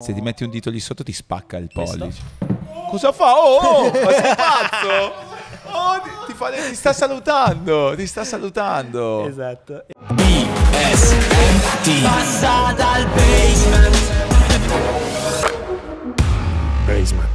Se ti metti un dito lì sotto ti spacca il pollice. Cosa fa? Oh, oh, oh ma sei pazzo? Oh, ti, ti, fa, ti, sta salutando, ti sta salutando. Esatto. BSMT. Passa dal basement. Basement.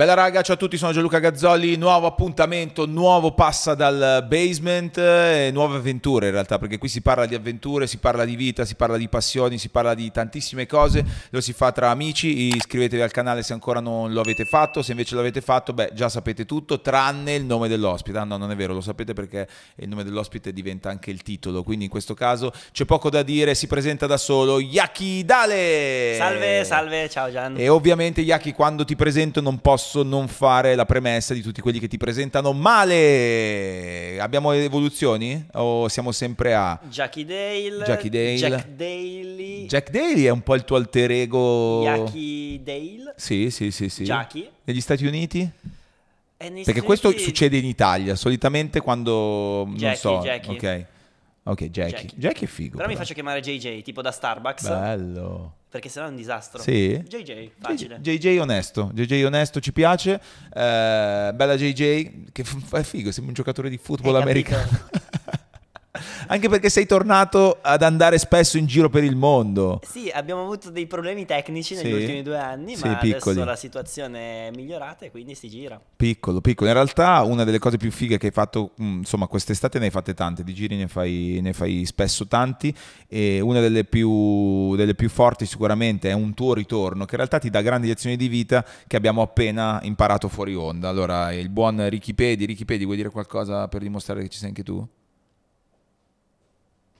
Bella raga, ciao a tutti, sono Gianluca Gazzoli, nuovo appuntamento, nuovo passa dal basement eh, e nuove avventure in realtà, perché qui si parla di avventure, si parla di vita, si parla di passioni, si parla di tantissime cose, lo si fa tra amici, iscrivetevi al canale se ancora non lo avete fatto, se invece l'avete fatto, beh, già sapete tutto, tranne il nome dell'ospite. Ah no, non è vero, lo sapete perché il nome dell'ospite diventa anche il titolo, quindi in questo caso c'è poco da dire, si presenta da solo Yaki Dale. Salve, salve, ciao Gian. E ovviamente Yaki quando ti presento non posso posso non fare la premessa di tutti quelli che ti presentano male. Abbiamo evoluzioni? O siamo sempre a Jackie Dale? Jackie Dale. Jack Daly. Jack Daly è un po' il tuo alter ego. Jackie Dale? Sì, sì, sì, sì. Jackie. Negli Stati Uniti? Eh, Perché questo succede in Italia, solitamente quando... Jackie, non so. Jackie. Ok. Ok, Jackie. Jackie. è figo. Però, però, mi faccio chiamare JJ, tipo da Starbucks. Bello. Perché sennò è un disastro. Sì. JJ, facile. JJ, JJ onesto, JJ onesto, ci piace. Eh, bella JJ, che f- è figo, sembra un giocatore di football Hai eh, americano. anche perché sei tornato ad andare spesso in giro per il mondo. Sì, abbiamo avuto dei problemi tecnici negli ultimi due anni, sì, ma piccoli. adesso la situazione è migliorata e quindi si gira. Piccolo, piccolo. In realtà una delle cose più fighe che hai fatto, mm, insomma, quest'estate ne hai fatte tante, di giri ne fai, ne fai spesso tanti e una delle più, delle più forti sicuramente è un tuo ritorno che in realtà ti dà grandi lezioni di vita che abbiamo appena imparato fuori onda. Allora, il buon Ricky Pedi, Ricky Pedi vuoi dire qualcosa per dimostrare che ci sei anche tu?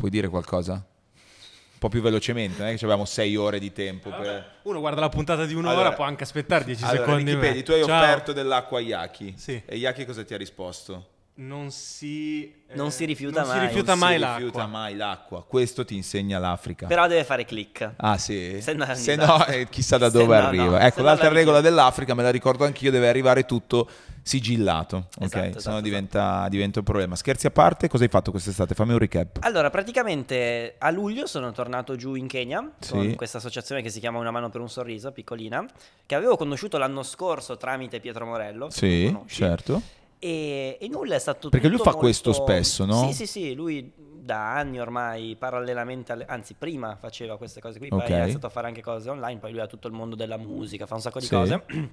Puoi dire qualcosa? Un po' più velocemente, non è che abbiamo sei ore di tempo. Allora, per... Uno guarda la puntata di un'ora, allora, può anche aspettare dieci allora, secondi. Wikipedia, tu hai Ciao. offerto dell'acqua a Yaki. Sì. E Yaki cosa ti ha risposto? Non si, eh, non si, rifiuta, non mai. Si rifiuta, non mai, si l'acqua. rifiuta mai l'acqua. Questo ti insegna l'Africa. Però deve fare click. Ah, sì. Se, no, eh, chissà da dove no, arriva. No. Ecco, l'altra regola dell'Africa, me la ricordo anch'io, deve arrivare tutto sigillato, esatto, ok? Esatto, no esatto, esatto. diventa, esatto. diventa, un problema. Scherzi a parte, cosa hai fatto quest'estate? Fammi un recap. Allora, praticamente a luglio sono tornato giù in Kenya sì. con questa associazione che si chiama Una mano per un sorriso, piccolina, che avevo conosciuto l'anno scorso tramite Pietro Morello. Sì, certo. E, e, nulla è stato Perché lui fa molto... questo spesso, no? Sì, sì, sì, lui da anni ormai parallelamente alle... anzi prima faceva queste cose qui, okay. poi ha iniziato a fare anche cose online, poi lui ha tutto il mondo della musica, fa un sacco di sì. cose.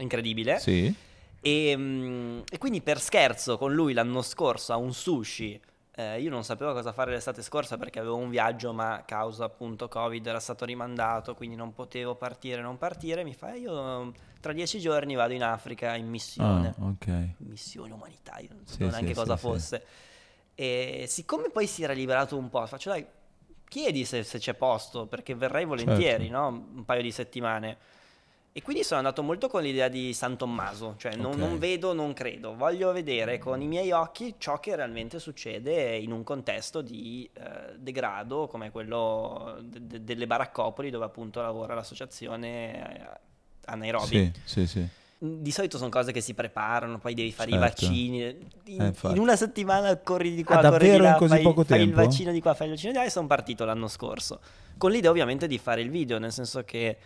Incredibile. Sì. E, ehm, e, quindi per scherzo con lui l'anno scorso a un sushi, eh, io non sapevo cosa fare l'estate scorsa perché avevo un viaggio, ma causa appunto Covid era stato rimandato, quindi non potevo partire, non partire, mi fa eh, io mm, tra dieci giorni vado in Africa in missione, ah, okay. missione umanitaria, non sì, sapevo sì, neanche sì, cosa fosse. E siccome poi si era liberato un po', faccio dai, chiedi se, se c'è posto perché verrei volentieri, certo. no? un paio di settimane. E quindi sono andato molto con l'idea di San Tommaso, cioè non, okay. non, vedo, non credo, voglio vedere con i miei occhi ciò che realmente succede in un contesto di eh, degrado come quello de- delle baraccopoli dove appunto lavora l'associazione eh, a Nairobi. Sì, sì, sì. Di solito sono cose che si preparano, poi devi fare certo. i vaccini. In, eh, in, una settimana corri di qua, ah, corri di là, fai, fai il vaccino di qua, fai il vaccino di là e sono partito l'anno scorso. Con l'idea ovviamente di fare il video, nel senso che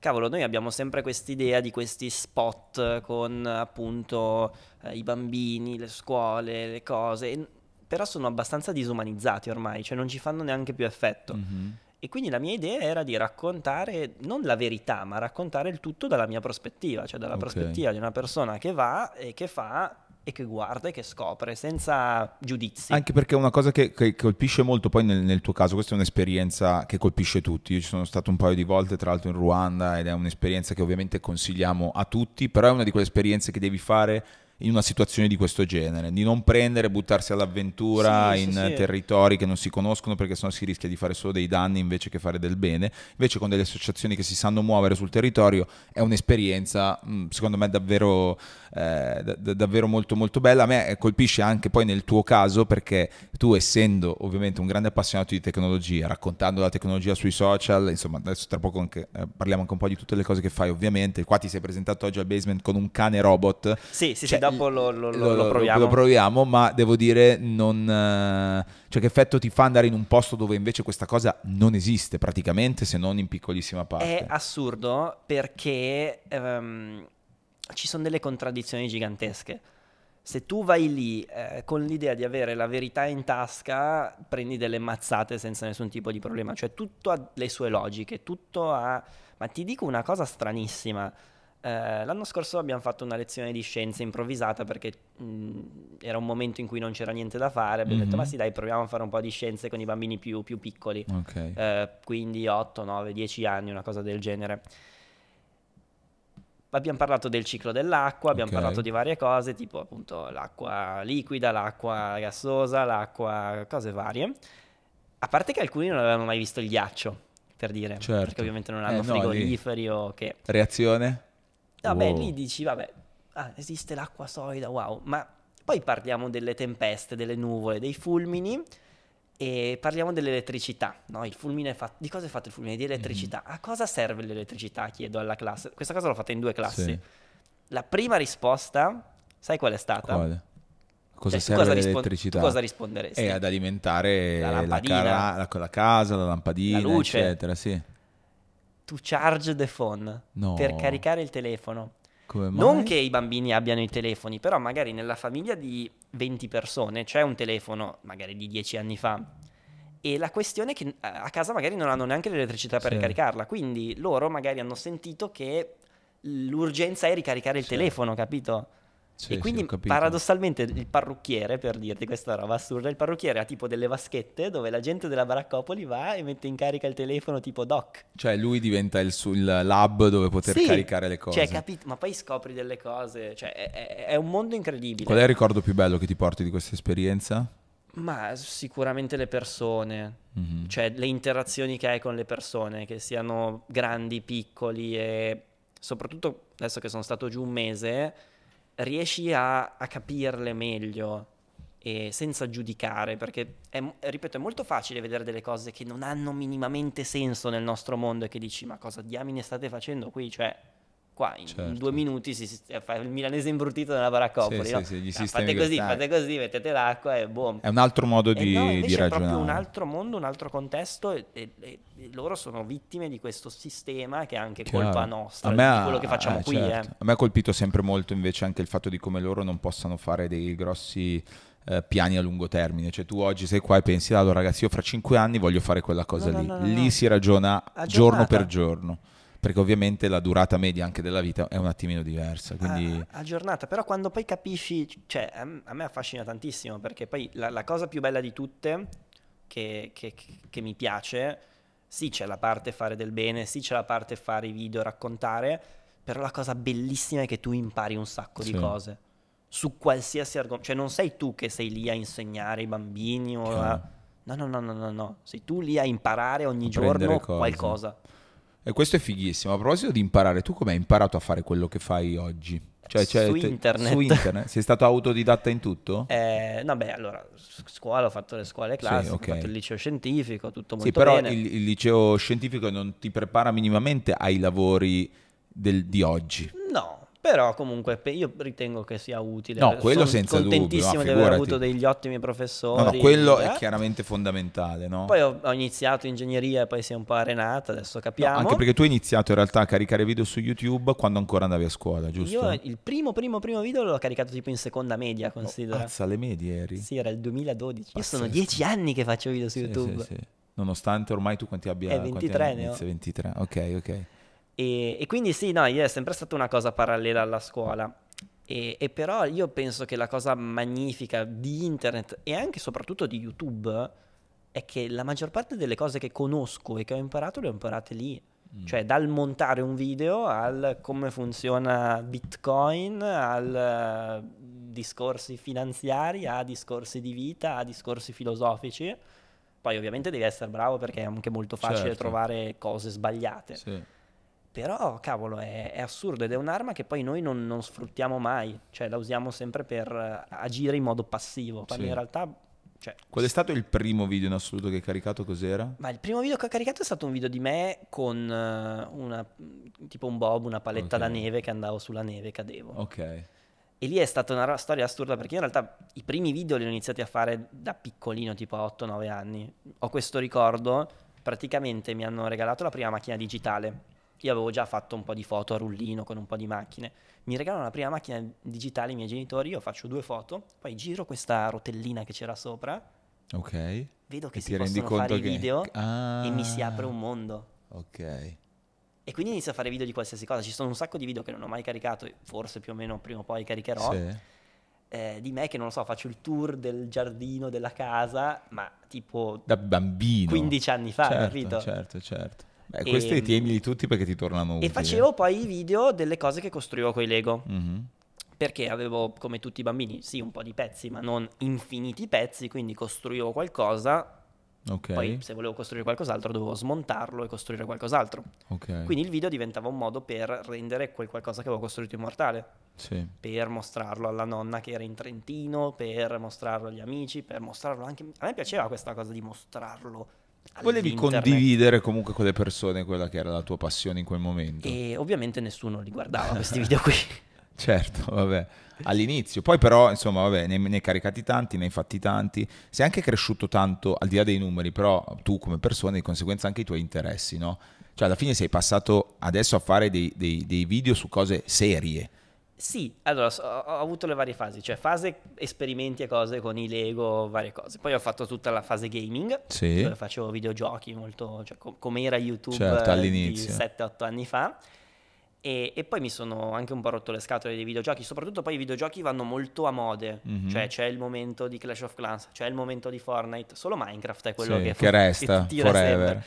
cavolo, noi abbiamo sempre quest'idea di questi spot con appunto eh, i bambini, le scuole, le cose, e, però sono abbastanza disumanizzati ormai, cioè non ci fanno neanche più effetto. Mm-hmm. E quindi la mia idea era di raccontare non la verità, ma raccontare il tutto dalla mia prospettiva, cioè dalla okay. prospettiva di una persona che va e che fa e che guarda e che scopre senza giudizi. Anche perché è una cosa che, che colpisce molto poi nel, nel, tuo caso, questa è un'esperienza che colpisce tutti. Io ci sono stato un paio di volte, tra l'altro in Ruanda, ed è un'esperienza che ovviamente consigliamo a tutti, però è una di quelle esperienze che devi fare in una situazione di questo genere, di non prendere, buttarsi all'avventura sì, in sì, sì. territori che non si conoscono perché sennò si rischia di fare solo dei danni invece che fare del bene. Invece con delle associazioni che si sanno muovere sul territorio è un'esperienza, secondo me, davvero eh, d- davvero molto molto bella. A me eh, colpisce anche poi nel tuo caso perché tu essendo ovviamente un grande appassionato di tecnologia, raccontando la tecnologia sui social, insomma adesso tra poco anche, eh, parliamo anche un po' di tutte le cose che fai ovviamente, qua ti sei presentato oggi al basement con un cane robot. Sì, sì, cioè, sì dopo lo, lo, lo, lo, proviamo. Lo proviamo, ma devo dire non... Eh, cioè che effetto ti fa andare in un posto dove invece questa cosa non esiste praticamente se non in piccolissima parte? È assurdo perché... Um ci sono delle contraddizioni gigantesche. Se tu vai lì eh, con l'idea di avere la verità in tasca, prendi delle mazzate senza nessun tipo di problema. Cioè, tutto ha le sue logiche, tutto ha. Ma ti dico una cosa stranissima. Eh, l'anno scorso abbiamo fatto una lezione di scienze improvvisata perché mh, mm, era un momento in cui non c'era niente da fare. Abbiamo mm-hmm. detto, mhm. ma sì, dai, proviamo a fare un po' di scienze con i bambini più, più piccoli, okay. eh, quindi 8, 9, 10 anni, una cosa del genere abbiamo parlato del ciclo dell'acqua, abbiamo okay. parlato di varie cose, tipo appunto l'acqua liquida, l'acqua gassosa, l'acqua, cose varie. A parte che alcuni non avevano mai visto il ghiaccio, per dire, certo. perché ovviamente non eh, hanno eh, frigoriferi no, o che... Reazione? Vabbè, wow. lì dici, vabbè, ah, esiste l'acqua solida, wow, ma poi parliamo delle tempeste, delle nuvole, dei fulmini e parliamo dell'elettricità, no? fatto, di cosa è fatto il fulmine? Di elettricità. Mm. A cosa serve l'elettricità? Chiedo alla classe. Questa cosa l'ho fatta in due classi. Sì. La prima risposta, sai qual è stata? Quale? Cosa cioè, serve cosa l'elettricità? Rispon- cosa risponderesti? È ad alimentare la, la, la, la casa, la lampadina, eccetera, sì. To charge the phone, no. per caricare il telefono. Non che i bambini abbiano i telefoni, però magari nella famiglia di 20 persone c'è un telefono, magari di 10 anni fa. E la questione è che eh, a casa magari non hanno neanche l'elettricità per sì. ricaricarla, quindi loro magari hanno sentito che l'urgenza è ricaricare il sì. telefono, capito? Sì, e quindi sì, paradossalmente il parrucchiere, per dirti questa roba assurda, il parrucchiere ha tipo delle vaschette dove la gente della baraccopoli va e mette in carica il telefono tipo doc. Cioè lui diventa il, il lab dove poter sì, caricare le cose. Cioè, capito, ma poi scopri delle cose, cioè è, è, è, un mondo incredibile. Qual è il ricordo più bello che ti porti di questa esperienza? Ma sicuramente le persone, mm-hmm. cioè le interazioni che hai con le persone, che siano grandi, piccoli e soprattutto adesso che sono stato giù un mese riesci a, a capirle meglio e senza giudicare, perché è, ripeto, è molto facile vedere delle cose che non hanno minimamente senso nel nostro mondo e che dici ma cosa diamine state facendo qui? Cioè, qua in certo. due minuti si, cioè, fa il milanese imbruttito nella baraccopoli. Sì, no? sì, ah, sì, fate così, fate così, mettete l'acqua e boom. È un altro modo eh di, no, di ragionare. È proprio un altro mondo, un altro contesto e, e, e, loro sono vittime di questo sistema che è anche Chiaro. colpa nostra, di ha, quello che facciamo eh, qui. Certo. Eh. A me ha colpito sempre molto invece anche il fatto di come loro non possano fare dei grossi... Eh, piani a lungo termine. Cioè, tu oggi sei qua e pensi, allora ragazzi, io fra cinque anni voglio fare quella cosa no, lì. No, no, lì si ragiona Aggiornata. giorno per giorno perché ovviamente la durata media anche della vita è un attimino diversa. Quindi... A, ah, a ah, giornata, però quando poi capisci, cioè a me affascina tantissimo perché poi la, la cosa più bella di tutte che, che, che mi piace, sì c'è la parte fare del bene, sì c'è la parte fare i video, raccontare, però la cosa bellissima è che tu impari un sacco sì. di cose su qualsiasi argomento, cioè non sei tu che sei lì a insegnare i bambini o a... No, no, no, no, no, no, sei tu lì a imparare ogni a giorno qualcosa. E questo è fighissimo. A proposito di imparare, tu come hai imparato a fare quello che fai oggi? Cioè, cioè, su, internet. su internet. Sei stato autodidatta in tutto? Eh, no, beh, allora, scuola, ho fatto le scuole classiche, sì, okay. ho fatto il liceo scientifico, tutto molto bene. sì, però bene. Il, il liceo scientifico non ti prepara minimamente ai lavori del, di oggi. No, però comunque io ritengo che sia utile. No, quello Sono senza contentissimo dubbio. contentissimo di aver avuto degli ottimi professori. No, no quello eh? è chiaramente fondamentale, no? Poi ho, ho, iniziato ingegneria e poi si è un po' arenata, adesso capiamo. No, anche perché tu hai iniziato in realtà a caricare video su YouTube quando ancora andavi a scuola, giusto? Io il primo, primo, primo video l'ho caricato tipo in seconda media, considera. pazza, le medie eri? Sì, era il 2012. Pazzesco. Io sono dieci anni che faccio video su sì, YouTube. Sì, sì. Nonostante ormai tu quanti abbia... È eh, 23 quanti ne ho. 23, ok, ok. E, e quindi sì, no, è sempre stata una cosa parallela alla scuola. E, e, però io penso che la cosa magnifica di internet e anche e soprattutto di YouTube è che la maggior parte delle cose che conosco e che ho imparato le ho imparate lì. Mm. Cioè dal montare un video al come funziona Bitcoin, al eh, discorsi finanziari, a discorsi di vita, a discorsi filosofici. Poi ovviamente devi essere bravo perché è anche molto facile certo. trovare cose sbagliate. Sì però, cavolo, è, è, assurdo ed è un'arma che poi noi non, non, sfruttiamo mai, cioè la usiamo sempre per eh, agire in modo passivo, quando sì. in realtà... Cioè, Qual è stato il primo video in assoluto che hai caricato? Cos'era? Ma il primo video che ho caricato è stato un video di me con eh, una, tipo un bob, una paletta okay. da neve che andavo sulla neve e cadevo. Ok. E lì è stata una storia assurda perché in realtà i primi video li ho iniziati a fare da piccolino, tipo a 8-9 anni. Ho questo ricordo, praticamente mi hanno regalato la prima macchina digitale io avevo già fatto un po' di foto a rullino con un po' di macchine. Mi regalano la prima macchina digitale i miei genitori, io faccio due foto, poi giro questa rotellina che c'era sopra. Ok. Vedo che e si possono fare che... video ah, e mi si apre ah. un mondo. Ok. E quindi inizio a fare video di qualsiasi cosa. Ci sono un sacco di video che non ho mai caricato, forse più o meno prima o poi caricherò. Sì. Eh, di me che non lo so, faccio il tour del giardino della casa, ma tipo da bambino 15 anni fa, certo, capito? Certo, certo. Beh, questi e, ehm, tienili tutti perché ti tornano utili. E facevo eh. poi i video delle cose che costruivo con i Lego. Mm-hmm perché avevo come tutti i bambini sì un po' di pezzi ma non infiniti pezzi quindi costruivo qualcosa okay. poi se volevo costruire qualcos'altro dovevo smontarlo e costruire qualcos'altro okay. quindi il video diventava un modo per rendere quel qualcosa che avevo costruito immortale sì. per mostrarlo alla nonna che era in Trentino per mostrarlo agli amici per mostrarlo anche a me piaceva questa cosa di mostrarlo Volevi condividere comunque con le persone quella che era la tua passione in quel momento. E ovviamente nessuno li guardava questi video qui. Certo, vabbè, all'inizio. Poi però, insomma, vabbè, ne, ne hai caricati tanti, ne hai fatti tanti. Sei anche cresciuto tanto, al di là dei numeri, però tu come persona, di conseguenza anche i tuoi interessi, no? Cioè, alla fine sei passato adesso a fare dei, dei, dei video su cose serie sì, allora ho, avuto le varie fasi, cioè fase esperimenti e cose con i Lego, varie cose. Poi ho fatto tutta la fase gaming, sì. dove facevo videogiochi molto, cioè com- come era YouTube certo, eh, all'inizio. 7-8 anni fa. E, e, poi mi sono anche un po' rotto le scatole dei videogiochi, soprattutto poi i videogiochi vanno molto a mode, mm-hmm. cioè c'è il momento di Clash of Clans, c'è il momento di Fortnite, solo Minecraft è quello sì, che, fu- che resta, che tira forever. sempre.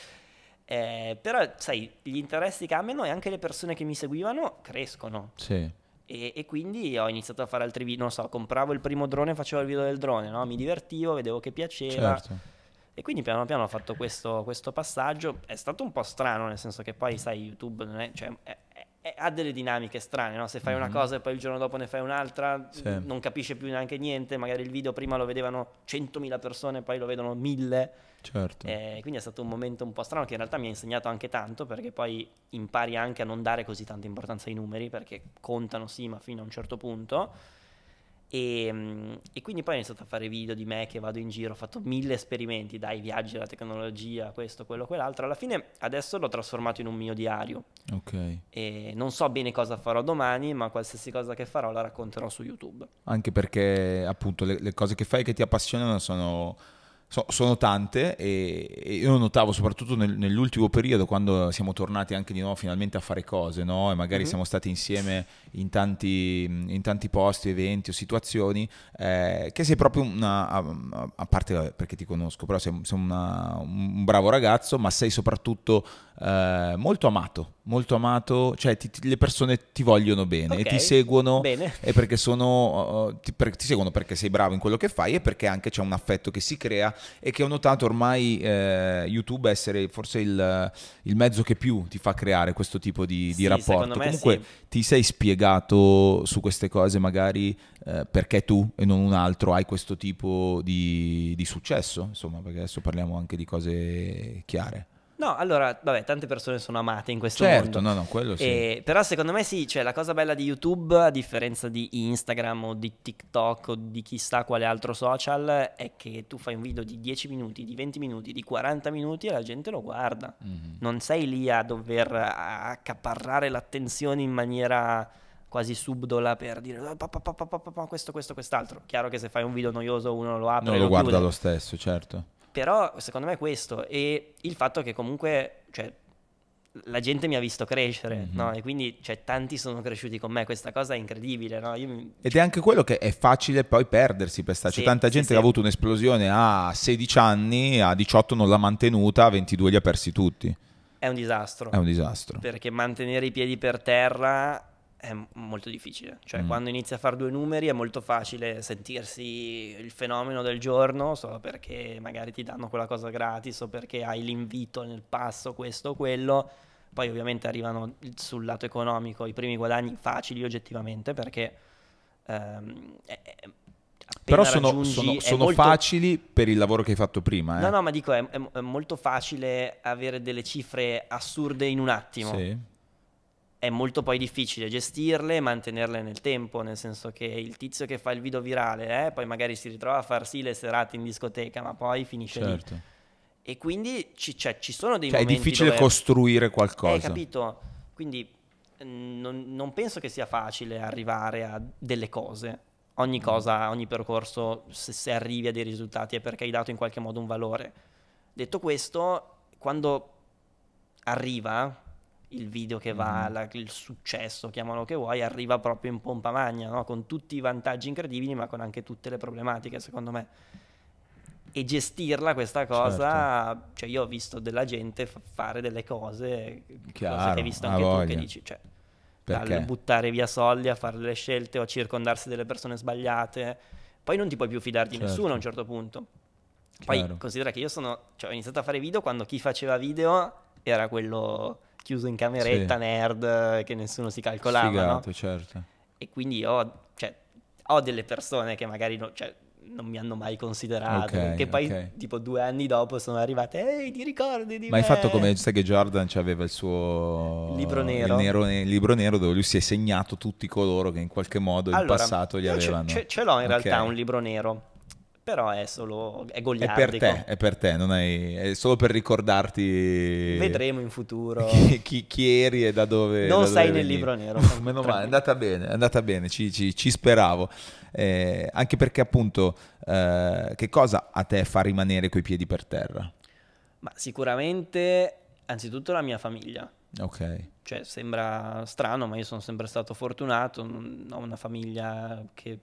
Eh, però sai, gli interessi cambiano e anche le persone che mi seguivano crescono. Sì e, e, quindi ho iniziato a fare altri video, non so, compravo il primo drone e facevo il video del drone, no? mi divertivo, vedevo che piaceva. Certo. E quindi piano piano ho fatto questo, questo, passaggio. È stato un po' strano, nel senso che poi, sai, YouTube non è, cioè, è, eh, ha delle dinamiche strane, no? se fai mm-hmm. una mhm. cosa e poi il giorno dopo ne fai un'altra, sì. non capisce più neanche niente, magari il video prima lo vedevano 100.000 persone, poi lo vedono 1.000. Certo. Eh, quindi è stato un momento un po' strano che in realtà mi ha insegnato anche tanto perché poi impari anche a non dare così tanta importanza ai numeri perché contano sì ma fino a un certo punto e, ehm, e, quindi poi ho iniziato a fare video di me che vado in giro, ho fatto mille esperimenti, dai viaggi, la tecnologia, questo, quello, quell'altro. Alla fine adesso l'ho trasformato in un mio diario. Ok. E non so bene cosa farò domani, ma qualsiasi cosa che farò la racconterò su YouTube. Anche perché appunto le, le cose che fai che ti appassionano sono So, sono tante e, e, io notavo soprattutto nel, nell'ultimo periodo quando siamo tornati anche di nuovo finalmente a fare cose no? e magari mm-hmm. siamo stati insieme in tanti, in tanti, posti, eventi o situazioni eh, che sei proprio una, a, a parte perché ti conosco, però sei, sei una, un bravo ragazzo ma sei soprattutto eh, molto amato molto amato, cioè ti, ti, le persone ti vogliono bene okay. e ti seguono bene. E perché sono, uh, uh, ti, per, ti, seguono perché sei bravo in quello che fai e perché anche c'è un affetto che si crea e che ho notato ormai eh, YouTube essere forse il, uh, il, mezzo che più ti fa creare questo tipo di, di sì, rapporto. Comunque sì. ti sei spiegato su queste cose magari eh, perché tu e non un altro hai questo tipo di, di successo, insomma perché adesso parliamo anche di cose chiare. No, allora, vabbè, tante persone sono amate in questo certo, mondo. Certo, no, no, quello sì. E, però secondo me sì, cioè la cosa bella di YouTube, a differenza di Instagram o di TikTok o di chissà quale altro social, è che tu fai un video di 10 minuti, di 20 minuti, di 40 minuti e la gente lo guarda. Mm-hmm. Non sei lì a dover accaparrare l'attenzione in maniera quasi subdola per dire oh, pa, pa, pa, questo, questo, quest'altro. Chiaro che se fai un video noioso uno lo apre. No, lo, lo guarda lo stesso, certo. Però secondo me è questo e il fatto che comunque cioè, la gente mi ha visto crescere, mm-hmm. no? E quindi cioè, tanti sono cresciuti con me, questa cosa è incredibile, no? mi... Ed è anche quello che è facile poi perdersi, per sta... c'è tanta gente sì, che ha avuto un'esplosione a 16 anni, a 18 non l'ha mantenuta, a 22 li ha persi tutti. È un disastro. È un disastro. Perché mantenere i piedi per terra è molto difficile. Cioè, mm. quando inizi a fare due numeri è molto facile sentirsi il fenomeno del giorno, solo perché magari ti danno quella cosa gratis o perché hai l'invito nel passo, questo o quello. Poi ovviamente arrivano sul lato economico i primi guadagni facili oggettivamente perché ehm, è, è però sono, raggiungi, sono, sono molto... facili per il lavoro che hai fatto prima. Eh? No, no, ma dico, è, è, molto facile avere delle cifre assurde in un attimo. Sì è molto poi difficile gestirle e mantenerle nel tempo, nel senso che il tizio che fa il video virale, eh, poi magari si ritrova a far sì le serate in discoteca, ma poi finisce certo. lì. E quindi ci, cioè, ci sono dei cioè, momenti. È difficile dove... costruire qualcosa. Hai eh, capito? Quindi mm, non, non, penso che sia facile arrivare a delle cose. Ogni mm. cosa, ogni percorso, se, se arrivi a dei risultati è perché hai dato in qualche modo un valore. Detto questo, quando arriva, il video che va, mm-hmm. la, il successo, chiamalo che vuoi, arriva proprio in pompa magna, no? con tutti i vantaggi incredibili, ma con anche tutte le problematiche, secondo me. E gestirla questa certo. cosa, certo. cioè io ho visto della gente f- fare delle cose, Chiaro, cose che hai visto anche voglia. tu, che dici, cioè, Perché? dal buttare via soldi a fare delle scelte o a circondarsi delle persone sbagliate, poi non ti puoi più fidare di certo. nessuno a un certo, certo punto. Poi considera che io sono, cioè, ho iniziato a fare video quando chi faceva video era quello chiuso in cameretta, sì. nerd, che nessuno si calcolava. Sfigato, no? certo. E quindi ho, cioè, ho, delle persone che magari no, cioè, non mi hanno mai considerato. Okay, che poi, okay. tipo, due anni dopo sono arrivate. Ehi, ti ricordi di Ma me? hai fatto come sai che Jordan cioè, aveva il suo libro nero. Il, nero, il, libro nero dove lui si è segnato tutti coloro che in qualche modo allora, in passato gli avevano. Ce, ce l'ho in okay. realtà un libro nero però è solo è goliardico. È per te, è per te, hai, è solo per ricordarti. Vedremo in futuro chi, chi, chi eri e da dove. Non da sei dove nel libro nero. Meno male, è andata bene, è andata bene, ci, ci, ci speravo. Eh, anche perché appunto, eh, che cosa a te fa rimanere coi piedi per terra? Ma sicuramente, anzitutto la mia famiglia. Ok. Cioè, sembra strano, ma io sono sempre stato fortunato, ho una famiglia che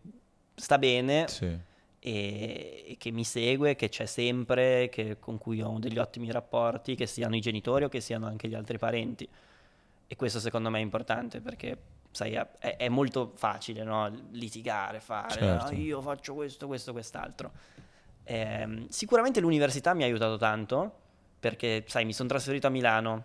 sta bene. Sì e, che mi segue, che c'è sempre, che, con cui ho degli ottimi rapporti, che siano i genitori o che siano anche gli altri parenti. E questo secondo me è importante perché, sai, è, è molto facile no? litigare, fare, ah, certo. no? io faccio questo, questo, quest'altro. Eh, sicuramente l'università mi ha aiutato tanto perché, sai, mi sono trasferito a Milano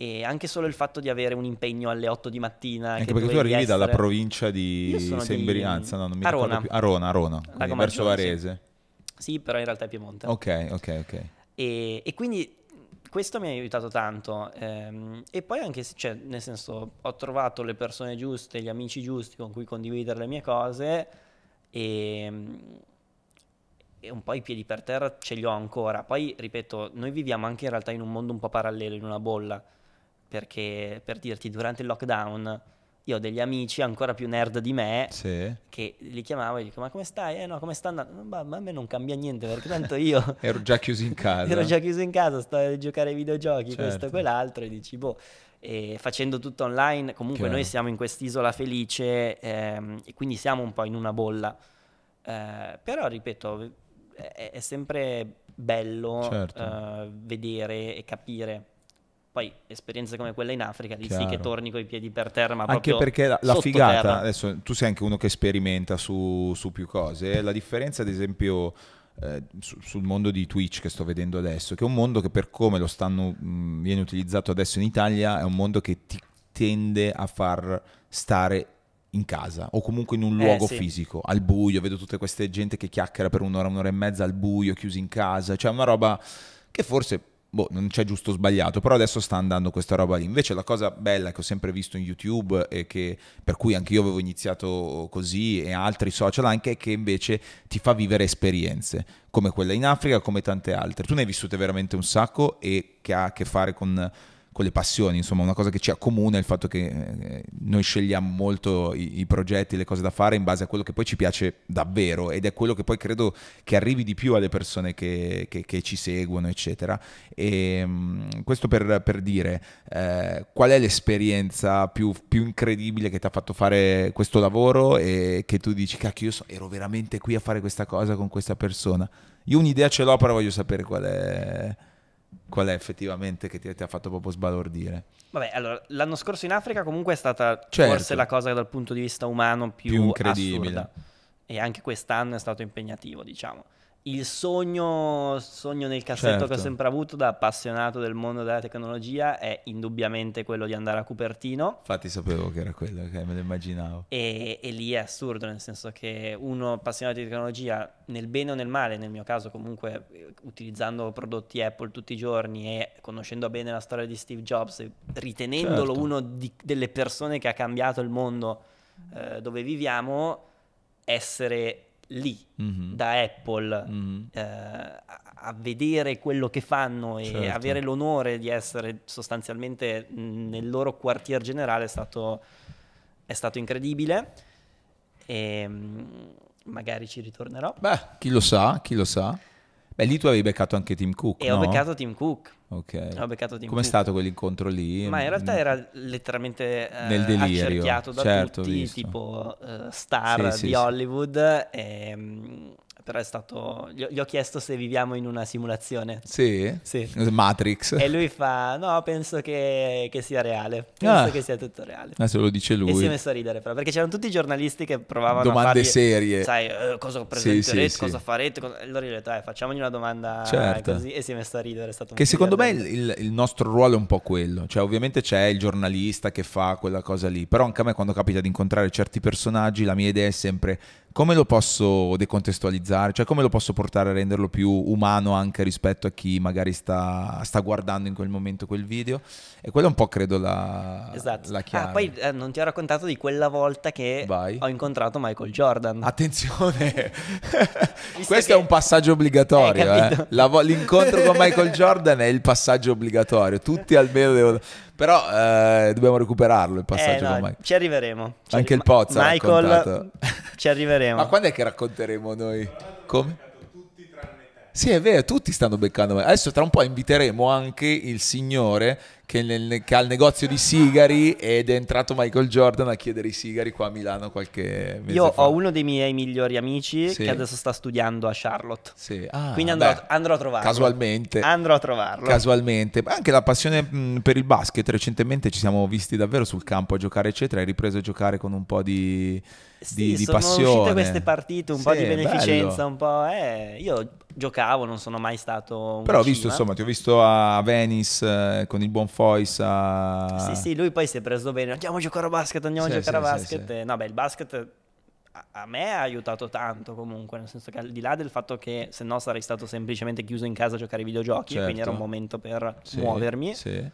e anche solo il fatto di avere un impegno alle 8 di mattina. Anche perché tu arrivi essere... dalla provincia di Sembrianza, di... no, non mi Arona. più. Arona, Arona, verso Varese. Sì. sì. però in realtà è Piemonte. Ok, ok, ok. E, e quindi questo mi ha aiutato tanto. Ehm, e poi anche, cioè, nel senso, ho trovato le persone giuste, gli amici giusti con cui condividere le mie cose e ehm, e un po' i piedi per terra ce li ho ancora. Poi, ripeto, noi viviamo anche in realtà in un mondo un po' parallelo, in una bolla perché per dirti durante il lockdown io ho degli amici ancora più nerd di me sì. che li chiamavo e gli dico ma come stai? Eh no, come sta andando? Ma, ma a me non cambia niente perché tanto io... ero già chiuso in casa. ero già chiuso in casa, sto a giocare ai videogiochi, certo. questo e quell'altro e dici boh... E facendo tutto online, comunque Chiaro. noi siamo in quest'isola felice ehm, e quindi siamo un po' in una bolla. Eh, però, ripeto, è, è sempre bello certo. eh, vedere e capire poi esperienze come quella in Africa, lì Chiaro. sì che torni coi piedi per terra, ma anche perché la, la figata, terra. adesso tu sei anche uno che sperimenta su, su più cose, eh. la differenza ad esempio eh, su, sul mondo di Twitch che sto vedendo adesso, che è un mondo che per come lo stanno, mh, viene utilizzato adesso in Italia, è un mondo che ti tende a far stare in casa o comunque in un eh, luogo eh, sì. fisico, al buio, vedo tutte queste gente che chiacchiera per un'ora, un'ora e mezza al buio, chiusi in casa, cioè una roba che forse boh, non c'è giusto o sbagliato, però adesso sta andando questa roba lì. Invece la cosa bella che ho sempre visto in YouTube e che, per cui anche io avevo iniziato così e altri social anche, è che invece ti fa vivere esperienze, come quella in Africa, come tante altre. Tu ne hai vissute veramente un sacco e che ha a che fare con con le passioni, insomma una cosa che ci accomuna è il fatto che eh, noi scegliamo molto i, i, progetti, le cose da fare in base a quello che poi ci piace davvero ed è quello che poi credo che arrivi di più alle persone che, che, che ci seguono, eccetera. E, ehm, questo per, per dire eh, qual è l'esperienza più, più incredibile che ti ha fatto fare questo lavoro e che tu dici, cacchio, io so, ero veramente qui a fare questa cosa con questa persona. Io un'idea ce l'ho, però voglio sapere qual è qual è effettivamente che ti, ti, ha fatto proprio sbalordire? Vabbè, allora, l'anno scorso in Africa comunque è stata certo. forse la cosa dal punto di vista umano più, più incredibile. Assurda. E anche quest'anno è stato impegnativo, diciamo il sogno, sogno nel cassetto certo. che ho certo. sempre avuto da appassionato del mondo della tecnologia è indubbiamente quello di andare a Cupertino. Infatti sapevo che era quello, che me lo immaginavo. E, e lì è assurdo, nel senso che uno appassionato di tecnologia, nel bene o nel male, nel mio caso comunque utilizzando prodotti Apple tutti i giorni e conoscendo bene la storia di Steve Jobs, ritenendolo certo. uno di, delle persone che ha cambiato il mondo eh, dove viviamo, essere lì mm-hmm. da Apple mm-hmm. eh, a vedere quello che fanno e certo. avere l'onore di essere sostanzialmente nel loro quartier generale è stato, è stato incredibile e ehm, magari ci ritornerò. Beh, chi lo sa, chi lo sa. Beh, lì tu avevi beccato anche Tim Cook. E no? ho beccato Tim Cook. Ok. Ho beccato Tim Com'è Cook. stato quell'incontro lì? Ma in realtà mm. era letteralmente eh, Nel delirio. accerchiato da certo, tutti, visto. tipo uh, star sì, sì, di Hollywood. E, ehm, però è stato... Gli, gli ho chiesto se viviamo in una simulazione. Sì? Sì. Matrix. E lui fa, no, penso che, che sia reale, penso ah. che sia tutto reale. Ah, se lo dice lui. E si è messo a ridere però, perché c'erano tutti i giornalisti che provavano Domande a fargli, serie. Sai, eh, cosa presenterete, sì, sì, cosa sì. farete, cosa... allora io ho detto, eh, facciamogli una domanda certo. così, e si è messo a ridere. È stato che secondo divertente. me il, il nostro ruolo è un po' quello, cioè ovviamente c'è il giornalista che fa quella cosa lì, però anche a me quando capita di incontrare certi personaggi la mia idea è sempre come lo posso decontestualizzare? Cioè come lo posso portare a renderlo più umano anche rispetto a chi magari sta, sta guardando in quel momento quel video? E quella è un po' credo la, esatto. la chiave. Ah, poi eh, non ti ho raccontato di quella volta che Vai. ho incontrato Michael Jordan. Attenzione! Questo che... è un passaggio obbligatorio. Eh, eh. Vo- l'incontro con Michael Jordan è il passaggio obbligatorio. Tutti almeno devono... Però eh, dobbiamo recuperarlo il passaggio no, eh, con Michael. Ci arriveremo. Ci Anche arri- il Pozzo Michael ci arriveremo. Ma quando è che racconteremo noi? Come? Sì, è vero, tutti stanno beccando me. Adesso tra un po' inviteremo anche il signore che, nel, che, ha il negozio di sigari ed è entrato Michael Jordan a chiedere i sigari qua a Milano qualche mese Io fa. ho uno dei miei migliori amici sì. che adesso sta studiando a Charlotte. Sì. Ah, Quindi andrò, beh, andrò, a trovarlo. Casualmente. Andrò a trovarlo. Casualmente. Anche la passione mm, per il basket. Recentemente ci siamo visti davvero sul campo a giocare, eccetera. Hai ripreso a giocare con un po' di, sì, di, di passione. Sono uscite queste partite, un sì, po' di beneficenza, un po'... Eh, io giocavo, non sono mai stato... un Però ho visto, insomma, ti ho visto a Venice eh, con il buon Fois a... Sì, sì, lui poi si è preso bene, andiamo a giocare a basket, andiamo sì, a giocare sì, a basket. Sì, no, beh, il basket a me ha aiutato tanto comunque, nel senso che al di là del fatto che se no sarei stato semplicemente chiuso in casa a giocare ai videogiochi, certo. quindi era certo. un momento per muovermi. Sì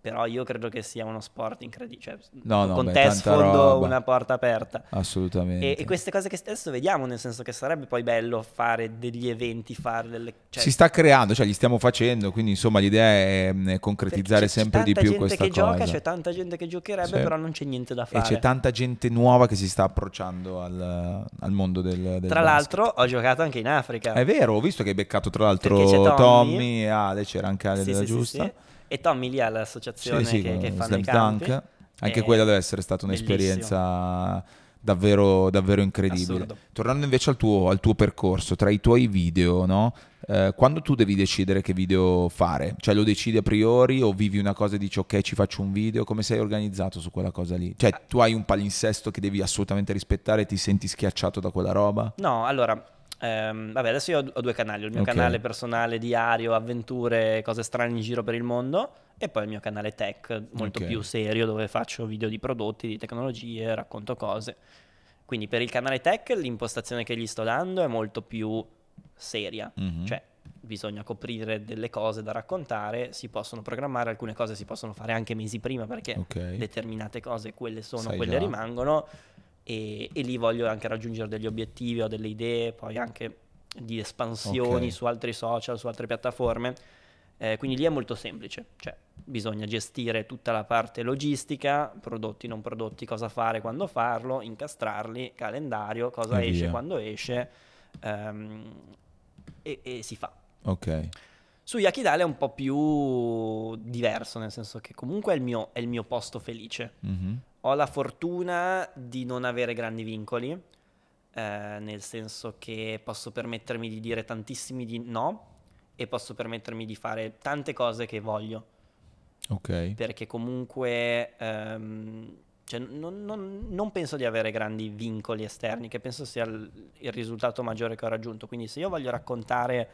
però io credo che sia uno sport incredibile, cioè, no, no, con beh, te sfondo una porta aperta. Assolutamente. E, e, queste cose che adesso vediamo, nel senso che sarebbe poi bello fare degli eventi, fare delle... Cioè... Si sta creando, cioè li stiamo facendo, quindi insomma l'idea è concretizzare sempre di più questa cosa. C'è tanta gente che gioca, c'è tanta gente che giocherebbe, sì. però non c'è niente da fare. E c'è tanta gente nuova che si sta approcciando al, al mondo del... del tra basket. l'altro ho giocato anche in Africa. È vero, ho visto che hai beccato tra l'altro Tommy, Tommy e Ale, c'era anche Ale sì, della sì, giusta. Sì, e Tommy lì all'associazione sì, sì, che, che fanno i Dunk. Anche eh, quella deve essere stata un'esperienza davvero, davvero, incredibile. Assurdo. Tornando invece al tuo, al tuo, percorso, tra i tuoi video, no? eh, quando tu devi decidere che video fare? Cioè lo decidi a priori o vivi una cosa e dici ok ci faccio un video? Come sei organizzato su quella cosa lì? Cioè tu hai un palinsesto che devi assolutamente rispettare e ti senti schiacciato da quella roba? No, allora Um, vabbè, adesso io ho, due canali, il mio okay. canale personale diario, avventure, cose strane in giro per il mondo e poi il mio canale tech, molto okay. più serio, dove faccio video di prodotti, di tecnologie, racconto cose. Quindi per il canale tech l'impostazione che gli sto dando è molto più seria, mm-hmm. cioè bisogna coprire delle cose da raccontare, si possono programmare, alcune cose si possono fare anche mesi prima perché okay. determinate cose quelle sono, Sai quelle già. rimangono e, e, lì voglio anche raggiungere degli obiettivi, ho delle idee, poi anche di espansioni okay. su altri social, su altre piattaforme. Eh, quindi lì è molto semplice, cioè bisogna gestire tutta la parte logistica, prodotti, non prodotti, cosa fare, quando farlo, incastrarli, calendario, cosa e esce, via. quando esce um, e, e, si fa. Ok. Su Yakidale è un po' più diverso, nel senso che comunque è il mio, è il mio posto felice. Mm-hmm ho la fortuna di non avere grandi vincoli, eh, nel senso che posso permettermi di dire tantissimi di no e posso permettermi di fare tante cose che voglio. Ok. Perché comunque ehm, cioè, non, non, non, penso di avere grandi vincoli esterni, che penso sia il, il risultato maggiore che ho raggiunto. Quindi se io voglio raccontare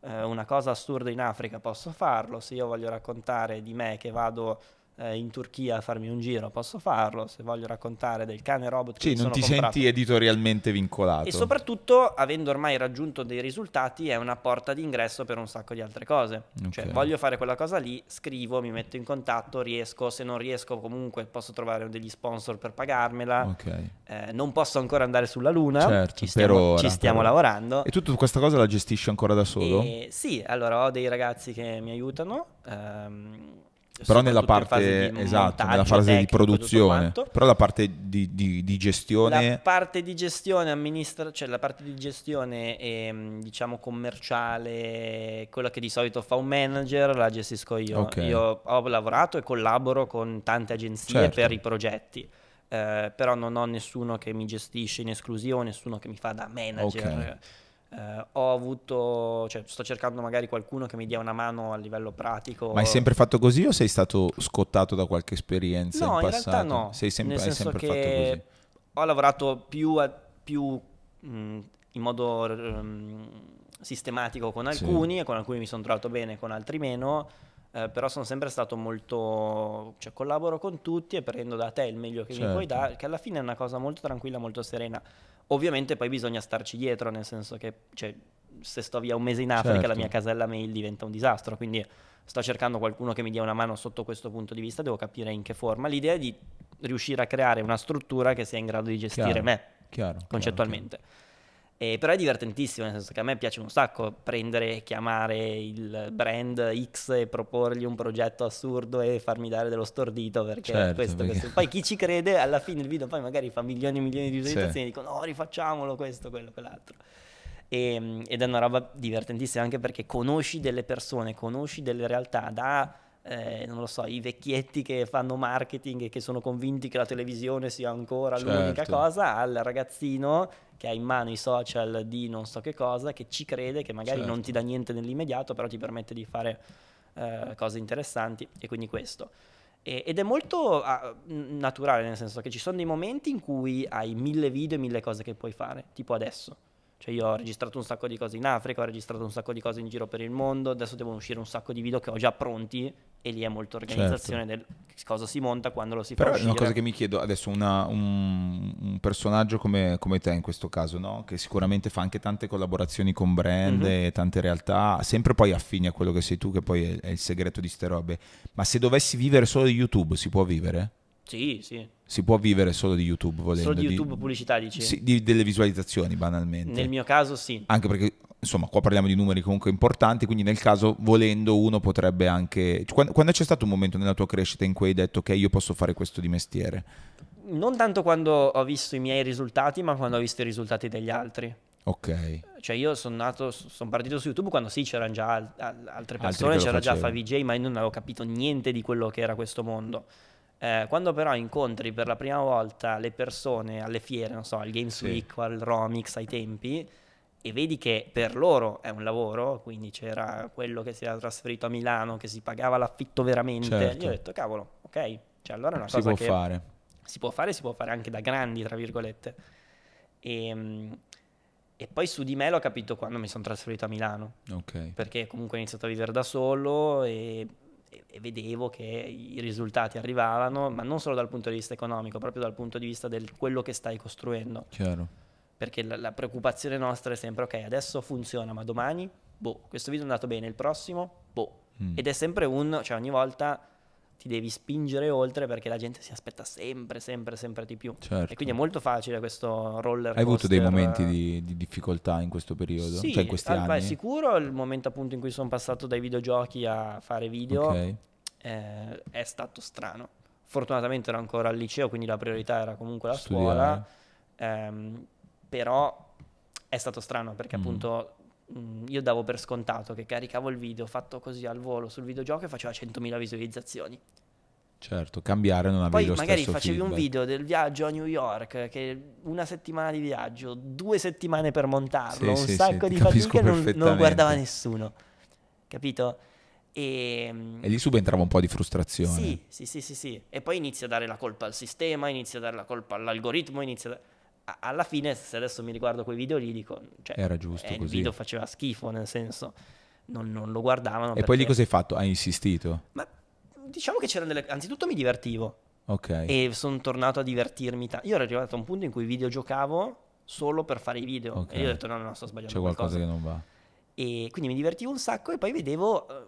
eh, una cosa assurda in Africa posso farlo, se io voglio raccontare di me che vado eh, in Turchia a farmi un giro posso farlo, se voglio raccontare del cane robot che sì, non ti comprato. senti editorialmente vincolato. E soprattutto, avendo ormai raggiunto dei risultati, è una porta d'ingresso per un sacco di altre cose. Cioè, okay. Cioè, voglio fare quella cosa lì, scrivo, mi metto in contatto, riesco, se non riesco comunque posso trovare degli sponsor per pagarmela. Okay. Eh, non posso ancora andare sulla luna, certo, ci stiamo, ora, ci stiamo lavorando. E tu, tu questa cosa la gestisci ancora da solo? E, sì, allora ho dei ragazzi che mi aiutano. Ehm, però nella parte, di esatto, nella fase di produzione, però la parte di, di, di, gestione... La parte di gestione amministra- cioè la parte di gestione è, ehm, diciamo commerciale, quella che di solito fa un manager, la gestisco io. Okay. Io ho lavorato e collaboro con tante agenzie certo. per i progetti. Eh, però non ho nessuno che mi gestisce in esclusiva, nessuno che mi fa da manager. Okay eh, ho avuto, cioè, sto cercando magari qualcuno che mi dia una mano a livello pratico. Ma hai sempre fatto così o sei stato scottato da qualche esperienza? No, in, in realtà no. Sei sem- Nel hai sempre fatto così. Ho lavorato più, a, più mh, mm, in modo um, sistematico con alcuni sì. e con alcuni mi sono trovato bene, con altri meno. Eh, però sono sempre stato molto, cioè collaboro con tutti e prendo da te il meglio che certo. mi puoi certo. dare, che alla fine è una cosa molto tranquilla, molto serena. Ovviamente poi bisogna starci dietro, nel senso che cioè, se sto via un mese in Africa certo. la mia casella mail diventa un disastro, quindi sto cercando qualcuno che mi dia una mano sotto questo punto di vista, devo capire in che forma. L'idea è di riuscire a creare una struttura che sia in grado di gestire chiaro, me, chiaro, concettualmente. Chiaro, eh, però è divertentissimo, nel senso che a me piace un sacco prendere, chiamare il brand X e proporgli un progetto assurdo e farmi dare dello stordito perché certo, questo, perché... questo. Poi chi ci crede, alla fine il video poi magari fa milioni e milioni di visualizzazioni certo. e dicono no, oh, rifacciamolo questo, quello, quell'altro. E, ehm, ed è una roba divertentissima anche perché conosci delle persone, conosci delle realtà da eh, non lo so, i vecchietti che fanno marketing e che sono convinti che la televisione sia ancora certo. l'unica cosa, al ragazzino che ha in mano i social di non so che cosa, che ci crede, che magari certo. non ti certo. dà niente nell'immediato, però ti permette di fare eh, cose interessanti e quindi questo. ed è molto ah, naturale, nel senso che ci sono dei momenti in cui hai mille video e mille cose che puoi fare, tipo adesso cioè io ho registrato un sacco di cose in Africa, ho registrato un sacco di cose in giro per il mondo, adesso devono uscire un sacco di video che ho già pronti e lì è molto certo. organizzazione certo. del cosa si monta, quando lo si Però fa Però è una cosa che mi chiedo adesso, una, un, un, personaggio come, come, te in questo caso, no? che sicuramente fa anche tante collaborazioni con brand mm-hmm. e tante realtà, sempre poi affini a quello che sei tu, che poi è, è il segreto di ste robe, ma se dovessi vivere solo di YouTube si può vivere? Sì, sì. Si può vivere solo di YouTube volendo. Solo di YouTube di, pubblicità, dici? Sì, di, delle visualizzazioni, banalmente. Nel mio caso sì. Anche perché, insomma, qua parliamo di numeri comunque importanti, quindi nel caso, volendo, uno potrebbe anche... Quando, quando c'è stato un momento nella tua crescita in cui hai detto che okay, io posso fare questo di mestiere? Non tanto quando ho visto i miei risultati, ma quando ho visto i risultati degli altri. Ok. Cioè io sono nato, sono partito su YouTube quando sì c'erano già altre persone, c'era già Favij, ma io non avevo capito niente di quello che era questo mondo. Eh, quando però incontri per la prima volta le persone alle fiere, non so, al Games sì. Week, al Romix, ai tempi, e vedi che per loro è un lavoro, quindi c'era quello che si era trasferito a Milano, che si pagava l'affitto veramente, certo. gli ho detto cavolo, ok, cioè allora è una si cosa che fare. si può fare, si può fare anche da grandi, tra virgolette. E, ehm, e poi su di me l'ho capito quando mi sono trasferito a Milano, okay. perché comunque ho iniziato a vivere da solo e e vedevo che i risultati arrivavano, ma non solo dal punto di vista economico, proprio dal punto di vista di quello che stai costruendo. Chiaro. Perché la, la, preoccupazione nostra è sempre, ok, adesso funziona, ma domani, boh, questo video è andato bene, il prossimo, boh. Mm. Ed è sempre un, cioè ogni volta ti devi spingere oltre perché la gente si aspetta sempre, sempre, sempre di più. Certo. E quindi è molto facile questo roller coaster. Hai avuto dei momenti eh. di, di, difficoltà in questo periodo? Sì, cioè in questi al, anni? sicuro il momento appunto in cui sono passato dai videogiochi a fare video okay. eh, è stato strano. Fortunatamente ero ancora al liceo, quindi la priorità era comunque la Studiare. scuola. Ehm, però è stato strano perché mm. appunto Mm, io davo per scontato che caricavo il video fatto così al volo sul videogioco e faceva 100.000 visualizzazioni. Certo, cambiare non avevi Poi magari facevi un video del viaggio a New York, che una settimana di viaggio, due settimane per montarlo, sì, un sì, sacco sì, di fatica non, non guardava nessuno. Capito? E... Mm, e, lì subentrava un po' di frustrazione. Sì, sì, sì, sì, sì. E poi inizia a dare la colpa al sistema, inizia a dare la colpa all'algoritmo, inizia a dare alla fine, se adesso mi riguardo quei video lì, dico, cioè, era giusto eh, così. Il video faceva schifo, nel senso, non, non lo guardavano. E perché... poi lì cosa hai fatto? Hai insistito? Ma diciamo che c'erano delle... Anzitutto mi divertivo. Ok. E sono tornato a divertirmi. Ta... Io ero arrivato a un punto in cui video giocavo solo per fare i video. Okay. E io ho detto, no, no, sto sbagliando C'è qualcosa, qualcosa che non va. E quindi mi divertivo un sacco e poi vedevo eh,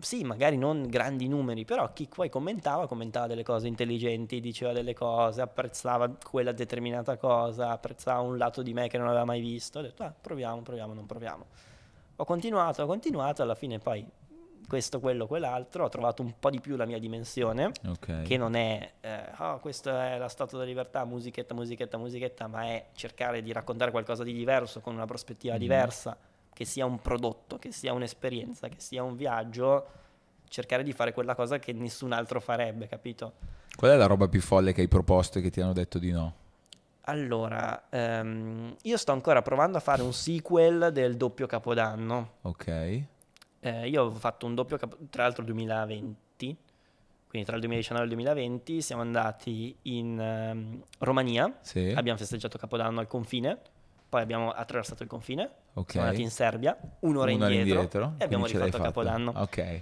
sì, magari non grandi numeri, però chi poi commentava, commentava delle cose intelligenti, diceva delle cose, apprezzava quella determinata cosa, apprezzava un lato di me che non aveva mai visto, ho detto ah, proviamo, proviamo, non proviamo. Ho continuato, ho continuato, alla fine poi questo, quello, quell'altro, ho trovato un po' di più la mia dimensione, okay. che non è, eh, oh, questa è la statua della libertà, musichetta, musichetta, musichetta, ma è cercare di raccontare qualcosa di diverso, con una prospettiva mm diversa che sia un prodotto, che sia un'esperienza, che sia un viaggio, cercare di fare quella cosa che nessun altro farebbe, capito? Qual è la roba più folle che hai proposto e che ti hanno detto di no? Allora, um, io sto ancora provando a fare un sequel del doppio capodanno. Ok. Eh, io ho fatto un doppio capodanno, tra l'altro 2020, quindi tra il 2019 e il 2020 siamo andati in um, Romania, sì. abbiamo festeggiato Capodanno al confine, poi abbiamo attraversato il confine Okay. Siamo andati in Serbia, un'ora, un'ora indietro, indietro, e abbiamo rifatto Capodanno. Ok.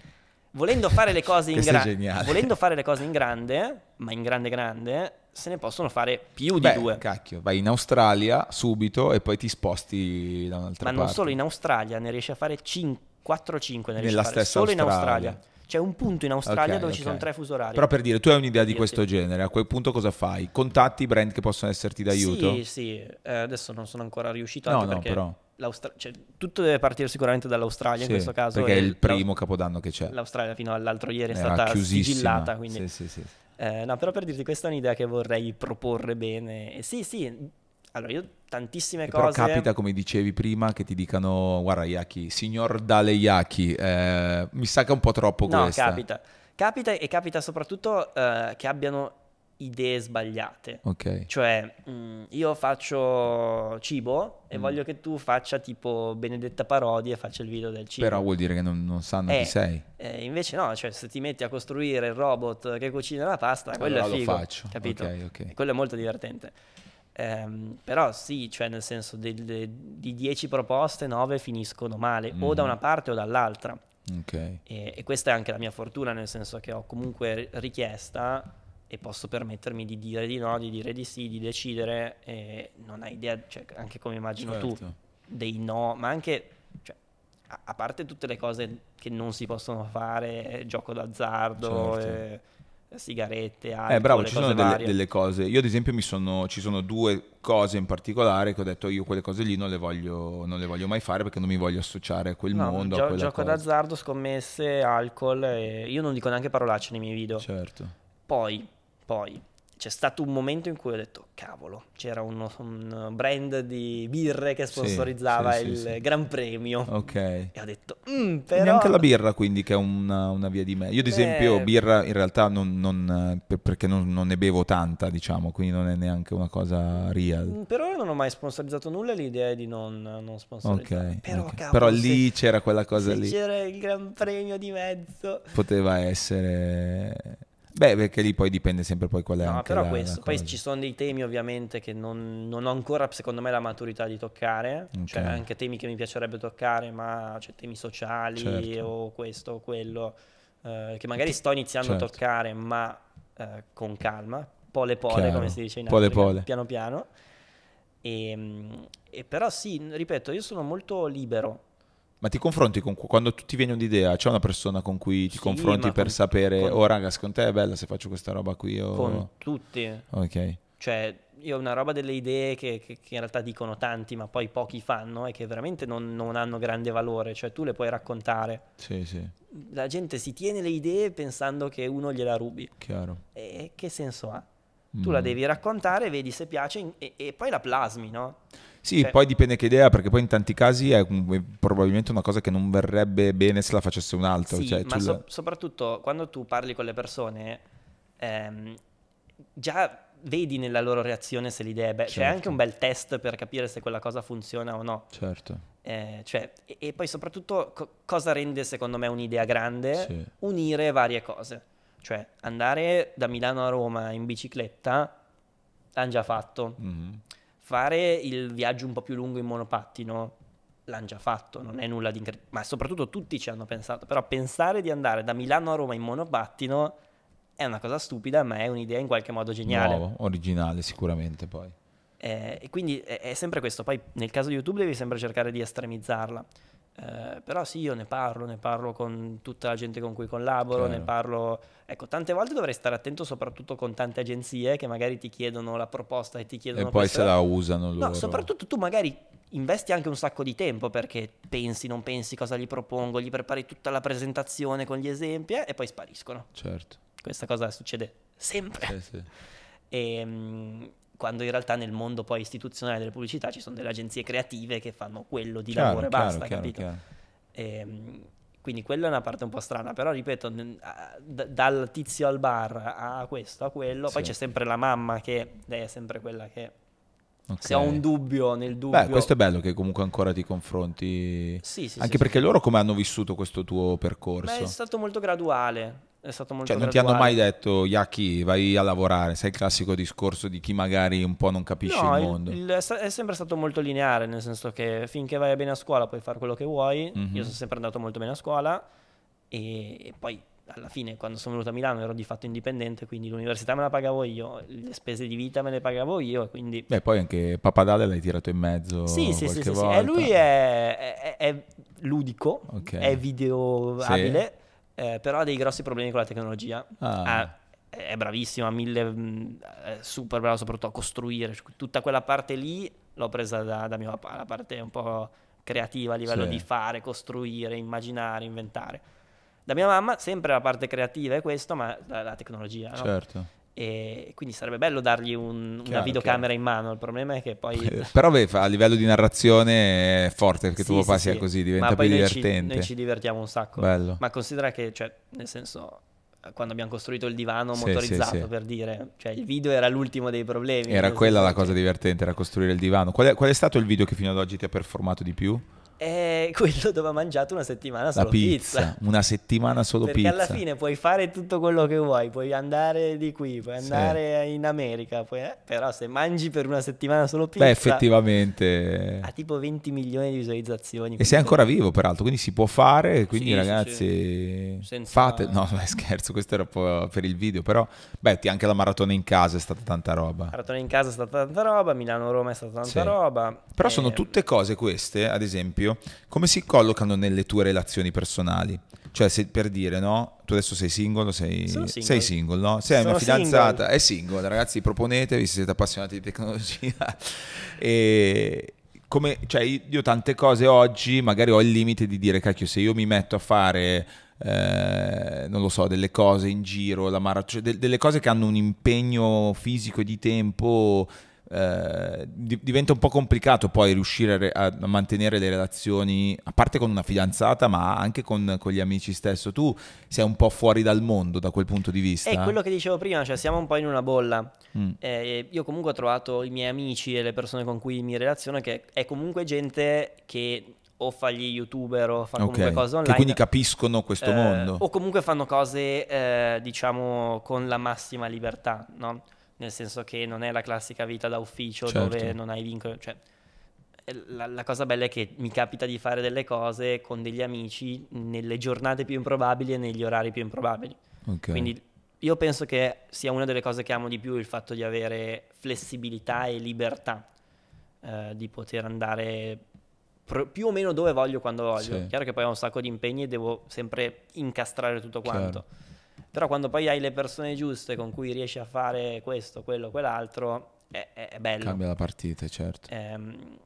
Volendo fare, gra- volendo fare le cose in grande, ma in grande grande, se ne possono fare più Beh, di due. Cacchio, vai in Australia subito e poi ti sposti da un'altra ma parte. Ma non solo in Australia, ne riesci a fare 4-5 nella stessa solo Australia. in Australia. C'è un punto in Australia okay, dove okay. ci sono tre fusi orari. Però per dire, tu hai un'idea di questo genere, a quel punto cosa fai? Contatti i brand che possono esserti d'aiuto? Sì, sì, eh, adesso non sono ancora riuscito no, no, perché però cioè, tutto deve partire sicuramente dall'Australia sì, in questo caso. Perché è il primo capodanno che c'è. L'Australia fino all'altro ieri è Era stata sigillata. Quindi... Sì, sì, eh, no, però per dirti, questa è un'idea che vorrei proporre bene. Eh, sì, sì, allora io tantissime però cose... Però capita, come dicevi prima, che ti dicano, guarda Yaki, signor Dale Yaki, eh, mi sa che è un po' troppo no, questa. capita. Capita e capita soprattutto eh, che abbiano idee sbagliate. Ok. Cioè, mh, mm, io faccio cibo e mm. voglio che tu faccia tipo Benedetta Parodi e faccia il video del cibo. Però vuol dire che non, non sanno eh, chi sei. Eh, invece no, cioè se ti metti a costruire il robot che cucina la pasta, allora quello allora è figo. lo faccio. Capito? Okay, okay. Quello è molto divertente. Um, però sì, cioè nel senso de, de, di 10 proposte 9 finiscono male mm. o da mm. una parte o dall'altra. Okay. E, e, questa è anche la mia fortuna, nel senso che ho comunque richiesta e posso permettermi di dire di no, di dire di sì, di decidere e non hai idea, cioè, anche come immagino certo. tu, dei no, ma anche, cioè, a, a, parte tutte le cose che non si possono fare, gioco d'azzardo, certo. eh, sigarette, alcol, Eh bravo, ci sono delle, delle, cose, io ad esempio mi sono, ci sono due cose in particolare che ho detto io quelle cose lì non le voglio, non le voglio mai fare perché non mi voglio associare a quel no, mondo. Gio- a gioco cosa. d'azzardo, scommesse, alcol, eh, io non dico neanche parolacce nei miei video. Certo. Poi poi c'è stato un momento in cui ho detto, cavolo, c'era uno, un brand di birre che sponsorizzava sì, sì, il sì, Gran Premio. Ok. E ho detto, mm, però... Neanche la birra quindi che è una, una via di me. Io ad Beh... esempio birra in realtà non, non, perché non, non, ne bevo tanta, diciamo, quindi non è neanche una cosa real. Mm, per ora non ho mai sponsorizzato nulla, l'idea è di non, non sponsorizzare. Ok. Però, okay. Cavolo, però lì c'era quella cosa lì. C'era il Gran Premio di mezzo. Poteva essere Beh, perché lì poi dipende sempre poi qual è no, però la, questo. La poi ci sono dei temi ovviamente che non, non, ho ancora secondo me la maturità di toccare, cioè, okay. cioè anche temi che mi piacerebbe toccare, ma cioè, temi sociali certo. o questo o quello, eh, che magari sto iniziando certo. a toccare, ma eh, con calma, pole pole Chiaro. come si dice in pole, Africa, pole. piano piano. E, ehm, e però sì, ripeto, io sono molto libero ma ti confronti con quando tu ti viene un'idea, c'è una persona con cui ti sì, confronti per con, sapere, con... oh raga, secondo te è bella se faccio questa roba qui? O... Con tutti. Ok. Cioè, io ho una roba delle idee che, che, che, in realtà dicono tanti, ma poi pochi fanno e che veramente non, non, hanno grande valore, cioè tu le puoi raccontare. Sì, sì. La gente si tiene le idee pensando che uno gliela rubi. Chiaro. E che senso ha? tu mm. la devi raccontare, vedi se piace e, e poi la plasmi, no? Sì, cioè, poi dipende che idea, perché poi in tanti casi è probabilmente una cosa che non verrebbe bene se la facesse un altro. Sì, cioè, ma so- soprattutto quando tu parli con le persone, ehm, già vedi nella loro reazione se l'idea è bella. Certo. C'è anche un certo. bel test per capire se quella cosa funziona o no. Certo. Eh, cioè, e-, e, poi soprattutto co- cosa rende secondo me un'idea grande? Sì. Unire varie cose. Cioè, andare da Milano a Roma in bicicletta l'hanno già fatto. Mm-hmm. Fare il viaggio un po' più lungo in monopattino l'hanno già fatto, non è nulla di incredibile. Ma soprattutto tutti ci hanno pensato. Però pensare di andare da Milano a Roma in monopattino è una cosa stupida, ma è un'idea in qualche modo geniale. Nuovo, originale sicuramente poi. Eh, e quindi è, è sempre questo. Poi nel caso di YouTube devi sempre cercare di estremizzarla. Eh, però sì, io ne parlo, ne parlo con tutta la gente con cui collaboro, Chiaro. ne parlo... Ecco, tante volte dovrei stare attento soprattutto con tante agenzie che magari ti chiedono la proposta e ti chiedono... E poi se la usano loro. No, soprattutto tu magari investi anche un sacco di tempo perché pensi, non pensi cosa gli propongo, gli prepari tutta la presentazione con gli esempi eh, e poi spariscono. Certo. Questa cosa succede sempre. Eh sì, sì. E, ehm, quando in realtà nel mondo poi istituzionale delle pubblicità ci sono delle agenzie creative che fanno quello di chiaro, lavoro e basta, chiaro, capito? E, ehm, quindi quella è una parte un po' strana, però ripeto, d- dal tizio al bar a questo, a quello, sì. poi c'è sempre la mamma che lei è sempre quella che... Okay. Se ho un dubbio nel dubbio... Beh, questo è bello che comunque ancora ti confronti. Sì, sì. Anche sì, perché sì. loro come hanno vissuto questo tuo percorso? Beh, è stato molto graduale è stato molto cioè, non ti hanno mai detto, Yaki, vai a lavorare, sai il classico discorso di chi magari un po' non capisce no, il mondo. Il, il, è sempre stato molto lineare, nel senso che finché vai bene a scuola puoi fare quello che vuoi, mm-hmm. io sono sempre andato molto bene a scuola e, e, poi alla fine quando sono venuto a Milano ero di fatto indipendente, quindi l'università me la pagavo io, le spese di vita me le pagavo io. Quindi... Beh, poi anche Papadale l'hai tirato in mezzo. Sì, sì, sì, sì, sì. E lui è, è, è ludico, okay. è videoabile. Sì eh, però ha dei grossi problemi con la tecnologia. Ah. Eh, è bravissimo, ha mille, è mm, eh, super bravo soprattutto a costruire, tutta quella parte lì l'ho presa da, da mio papà, la parte un po' creativa a livello sì. di fare, costruire, immaginare, inventare. Da mia mamma sempre la parte creativa è questo, ma la, la tecnologia. No? Certo. E quindi sarebbe bello dargli un, chiaro, una videocamera chiaro. in mano. Il problema è che poi. però beh, a livello di narrazione è forte perché sì, tu papà sì. sia così, diventa più divertente. Noi ci, noi ci divertiamo un sacco. Bello. Ma considera che, cioè, nel senso, quando abbiamo costruito il divano motorizzato sì, sì, sì. per dire, cioè il video era l'ultimo dei problemi. Era quella la cosa divertente, era costruire il divano. Qual è, qual è, stato il video che fino ad oggi ti ha performato di più? E quello dove ha mangiato una settimana solo pizza, pizza. Una settimana solo Perché pizza. Perché alla fine puoi fare tutto quello che vuoi, puoi andare di qui, puoi andare sì. in America, puoi, eh, però se mangi per una settimana solo pizza... Beh, effettivamente... Ha tipo 20 milioni di visualizzazioni. E sei ancora vivo, peraltro, quindi si può fare, quindi sì, ragazzi... Sì, Senza... Fate... No, beh, scherzo, questo era per il video, però... Beh, anche la maratona in casa è stata tanta roba. La Maratona in casa è stata tanta roba, Milano-Roma è stata tanta roba. Però e... sono eh, tutte cose queste, ad esempio come si collocano nelle tue relazioni personali? Cioè, se, per dire, no? Tu adesso sei singolo, sei, single, sei single no? Sei Sono una fidanzata, single. è single, ragazzi, proponetevi se siete appassionati di tecnologia. e, come, cioè, io tante cose oggi magari ho il limite di dire, cacchio, se io mi metto a fare... Eh, non lo so, delle cose in giro, la maratona, cioè de- delle cose che hanno un impegno fisico e di tempo eh, diventa un po' complicato poi riuscire a, a, mantenere le relazioni, a parte con una fidanzata, ma anche con, con, gli amici stesso. Tu sei un po' fuori dal mondo da quel punto di vista. È quello che dicevo prima, cioè siamo un po' in una bolla. Mm. Eh, io comunque ho trovato i miei amici e le persone con cui mi relaziono che è comunque gente che o fa gli youtuber o fa comunque okay. cose online. Che quindi capiscono questo eh, mondo. O comunque fanno cose, eh, diciamo, con la massima libertà, no? nel senso che non è la classica vita da ufficio certo. dove non hai vincoli, cioè, eh, la, la, cosa bella è che mi capita di fare delle cose con degli amici nelle giornate più improbabili e negli orari più improbabili. Okay. Quindi io penso che sia una delle cose che amo di più il fatto di avere flessibilità e libertà, eh, di poter andare pr- più o meno dove voglio quando voglio. Sì. Chiaro che poi ho un sacco di impegni e devo sempre incastrare tutto quanto. Chiaro però quando poi hai le persone giuste con cui riesci a fare questo, quello, quell'altro, è, è bello. Cambia la partita, certo. Ehm,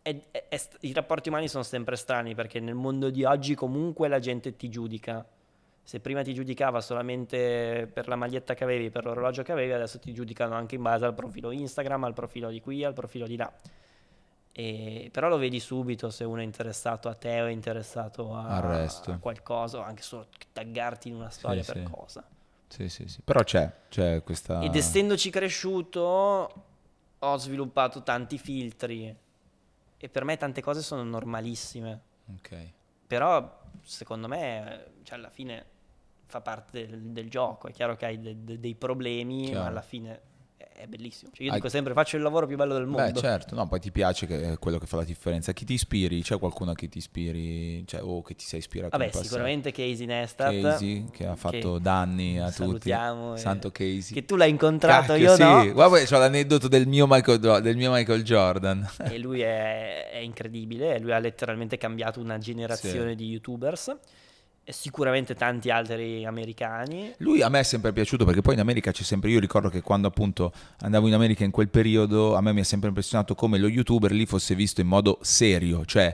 è, è, I rapporti umani sono sempre strani perché nel mondo di oggi comunque la gente ti giudica. Se prima ti giudicava solamente per la maglietta che avevi, per l'orologio che avevi, adesso ti giudicano anche in base al profilo Instagram, al profilo di qui, al profilo di là. E, però lo vedi subito se uno è interessato a te o è interessato a, a qualcosa, o anche solo taggarti in una storia sì, per sì. cosa. Sì, sì, sì. Però c'è, c'è questa... Ed essendoci cresciuto ho sviluppato tanti filtri e per me tante cose sono normalissime. Ok. Però secondo me, cioè alla fine fa parte del, del gioco, è chiaro che hai de, de, dei problemi, Chiaro. ma alla fine è bellissimo. Cioè, io Hai... dico sempre faccio il lavoro più bello del mondo. Beh, certo, no, poi ti piace che è eh, quello che fa la differenza. Chi ti ispiri? C'è qualcuno che ti ispiri cioè, o che ti sei ispirato? Vabbè, sicuramente Casey Nestat. Casey che ha fatto che danni a tutti. Santo Casey. Che tu l'hai incontrato, Cacchio, io sì. no. Guarda, c'ho l'aneddoto del mio Michael, del mio Michael Jordan. E lui è, è incredibile, lui ha letteralmente cambiato una generazione sì. di youtubers e sicuramente tanti altri americani. Lui a me è sempre piaciuto perché poi in America c'è sempre, io ricordo che quando appunto andavo in America in quel periodo a me mi ha sempre impressionato come lo youtuber lì fosse visto in modo serio, cioè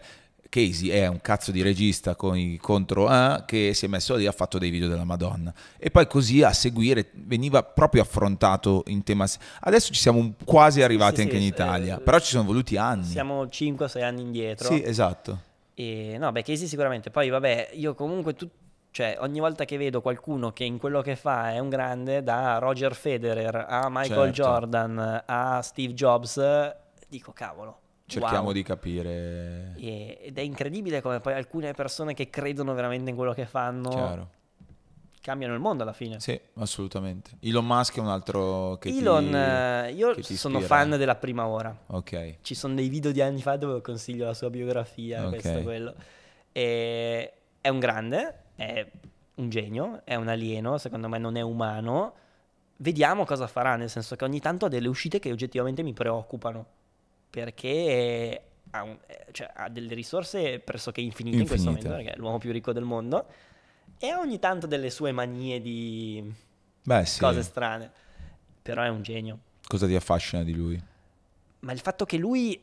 Casey è un cazzo di regista con i contro A che si è messo lì e ha fatto dei video della Madonna. E poi così a seguire veniva proprio affrontato in tema. Adesso ci siamo quasi arrivati sì, anche sì, in Italia, eh, però ci sono voluti anni. Siamo 5-6 anni indietro. Sì, esatto e, no, beh, Casey sicuramente. Poi, vabbè, io comunque tu, cioè, ogni volta che vedo qualcuno che in quello che fa è un grande, da Roger Federer a Michael certo. Jordan a Steve Jobs, dico cavolo. Cerchiamo wow. di capire. E, ed è incredibile come poi alcune persone che credono veramente in quello che fanno. Chiaro cambiano il mondo alla fine. Sì, assolutamente. Elon Musk è un altro che Elon, ti, eh, io che sono fan della prima ora. Ok. Ci sono dei video di anni fa dove consiglio la sua biografia, okay. questo, quello. E è un grande, è un genio, è un alieno, secondo me non è umano. Vediamo cosa farà, nel senso che ogni tanto ha delle uscite che oggettivamente mi preoccupano, perché ha, un, eh, cioè, ha delle risorse pressoché infinite, infinite in questo momento, perché è l'uomo più ricco del mondo e ogni tanto delle sue manie di Beh, sì. cose strane. Però è un genio. Cosa ti affascina di lui? Ma il fatto che lui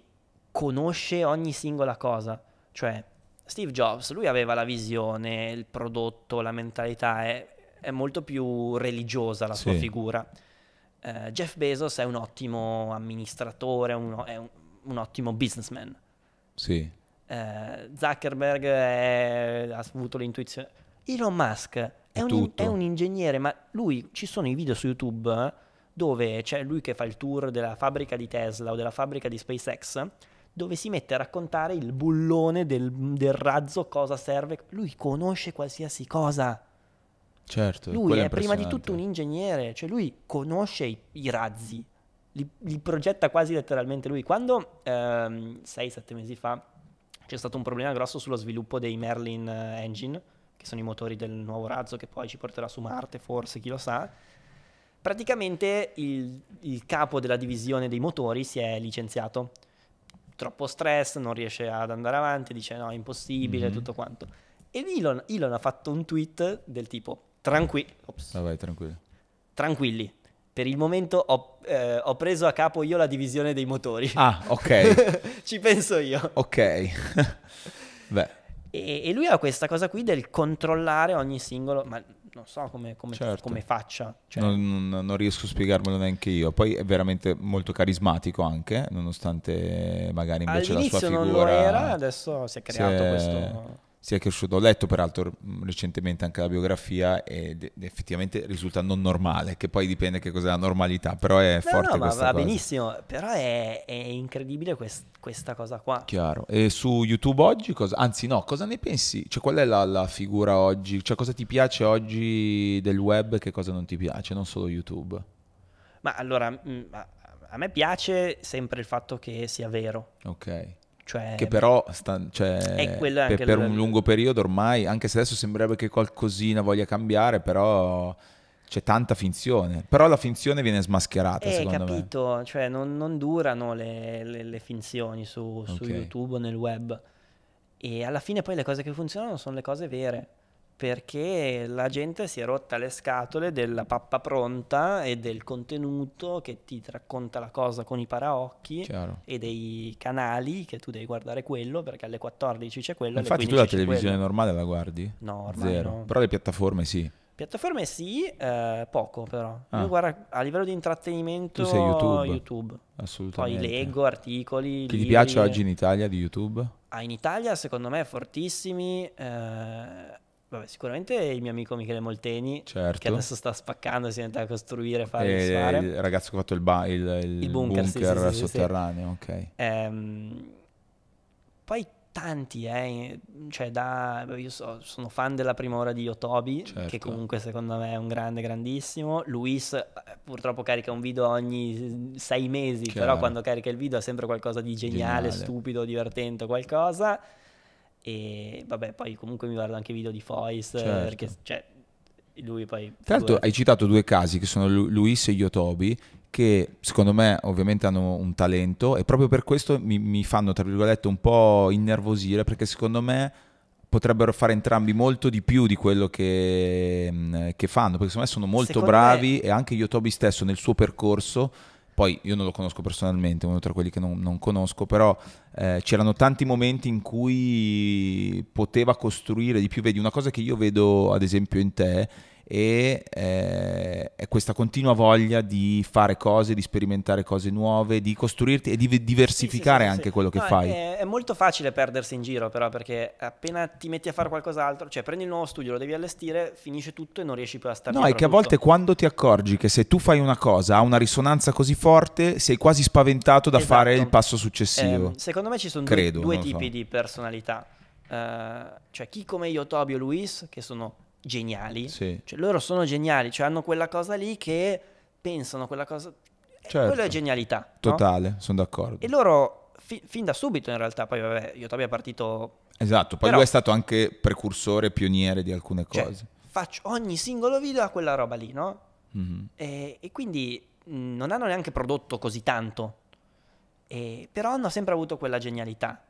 conosce ogni singola cosa. Cioè, Steve Jobs, lui aveva la visione, il prodotto, la mentalità, è, è molto più religiosa la sua figura. Uh, Jeff Bezos è un ottimo amministratore, un, è un, un ottimo businessman. Sì. Uh, Zuckerberg è, ha avuto l'intuizione Elon Musk è un, è un, ingegnere, ma lui ci sono i video su YouTube eh, dove c'è lui che fa il tour della fabbrica di Tesla o della fabbrica di SpaceX, dove si mette a raccontare il bullone del, del razzo, cosa serve. Lui conosce qualsiasi cosa. Certo, lui è, è prima di tutto un ingegnere, cioè lui conosce i, i razzi, li, li, progetta quasi letteralmente lui. Quando 6-7 ehm, mesi fa c'è stato un problema grosso sullo sviluppo dei Merlin eh, Engine, che sono i motori del nuovo razzo che poi ci porterà su Marte, forse, chi lo sa. Praticamente il, il capo della divisione dei motori si è licenziato. Troppo stress, non riesce ad andare avanti, dice no, è impossibile, mm-hmm. tutto quanto. E Elon, Elon, ha fatto un tweet del tipo, tranqui- ah, vai, tranquilli, per il momento ho, eh, ho, preso a capo io la divisione dei motori. Ah, ok. Ci penso io. Ok. Beh. E, e, lui ha questa cosa qui del controllare ogni singolo, ma non so come, come, certo. come faccia. Cioè... Non, non, non, riesco a spiegarmelo neanche io. Poi è veramente molto carismatico anche, nonostante magari invece la sua figura... All'inizio non lo era, adesso si è creato questo si è cresciuto. Ho letto peraltro recentemente anche la biografia ed effettivamente risulta non normale, che poi dipende che cos'è la normalità, però è no, forte no, questa va, va benissimo, però è, è incredibile quest, questa cosa qua. Chiaro. E su YouTube oggi cosa, Anzi no, cosa ne pensi? Cioè qual è la, la, figura oggi? Cioè cosa ti piace oggi del web e che cosa non ti piace, non solo YouTube? Ma allora, a me piace sempre il fatto che sia vero. Ok cioè, che però sta, cioè, eh, per, per un lungo periodo ormai, anche se adesso sembrerebbe che qualcosina voglia cambiare, però c'è tanta finzione. Però la finzione viene smascherata, eh, secondo capito. me. Cioè, non, non durano le, le, le finzioni su, su okay. YouTube o nel web. E alla fine poi le cose che funzionano sono le cose vere perché la gente si è rotta le scatole della pappa pronta e del contenuto che ti racconta la cosa con i paraocchi Chiaro. e dei canali che tu devi guardare quello perché alle 14 c'è quello. Infatti tu la televisione quello. normale la guardi? No, ormai Zero. No. Però le piattaforme sì. Piattaforme sì, eh, poco però. Ah. Io guarda, a livello di intrattenimento... Tu sei YouTube. YouTube. Assolutamente. Poi leggo articoli. Che ti piace oggi in Italia di YouTube? Ah, in Italia secondo me fortissimi. Eh, Vabbè, sicuramente il mio amico Michele Molteni, certo. che adesso sta spaccando, si è andato a costruire, fare, e, eh, fare. Il ragazzo che ha fatto il, ba- il, il, il bunker, bunker sì, sì, sì, sotterraneo, ok. Ehm, poi tanti, eh, cioè da, io so, sono fan della prima ora di Yotobi, certo. che comunque secondo me è un grande, grandissimo. Luis eh, purtroppo carica un video ogni sei mesi, Chiaro. però quando carica il video è sempre qualcosa di geniale, geniale. stupido, divertente, qualcosa. E vabbè, poi comunque mi guardo anche i video di Foist, eh, certo. perché cioè, lui poi... Tra l'altro hai citato due casi che sono Luis e Yotobi, che secondo me ovviamente hanno un talento e proprio per questo mi, mi fanno, tra virgolette, un po' innervosire, perché secondo me potrebbero fare entrambi molto di più di quello che, mm, che fanno, perché secondo me sono molto secondo bravi me... e anche Yotobi stesso nel suo percorso poi io non lo conosco personalmente, uno tra quelli che non, non conosco, però eh, c'erano tanti momenti in cui poteva costruire di più. Vedi, una cosa che io vedo ad esempio in te e eh, è questa continua voglia di fare cose, di sperimentare cose nuove, di costruirti e di diversificare sì, sì, sì, anche quello no, che fai. È, è, molto facile perdersi in giro però perché appena ti metti a fare qualcos'altro, cioè prendi il nuovo studio, lo devi allestire, finisce tutto e non riesci più a stare No, è che a volte quando ti accorgi che se tu fai una cosa ha una risonanza così forte, sei quasi spaventato da esatto. fare il esatto. passo successivo. Eh, secondo me ci sono Credo, due, due tipi so. di personalità. Uh, cioè chi come io, Tobio e Luis, che sono geniali. Sì. Cioè, loro sono geniali, cioè hanno quella cosa lì che pensano quella cosa. Eh, certo. Quello è genialità. Totale, no? sono d'accordo. E loro fi- fin da subito in realtà, poi vabbè, io ti abbia partito... Esatto, poi Però... lui è stato anche precursore, pioniere di alcune cioè, cose. Faccio ogni singolo video a quella roba lì, no? Mm-hmm. E, e, quindi mm, non hanno neanche prodotto così tanto, e, però hanno sempre avuto quella genialità.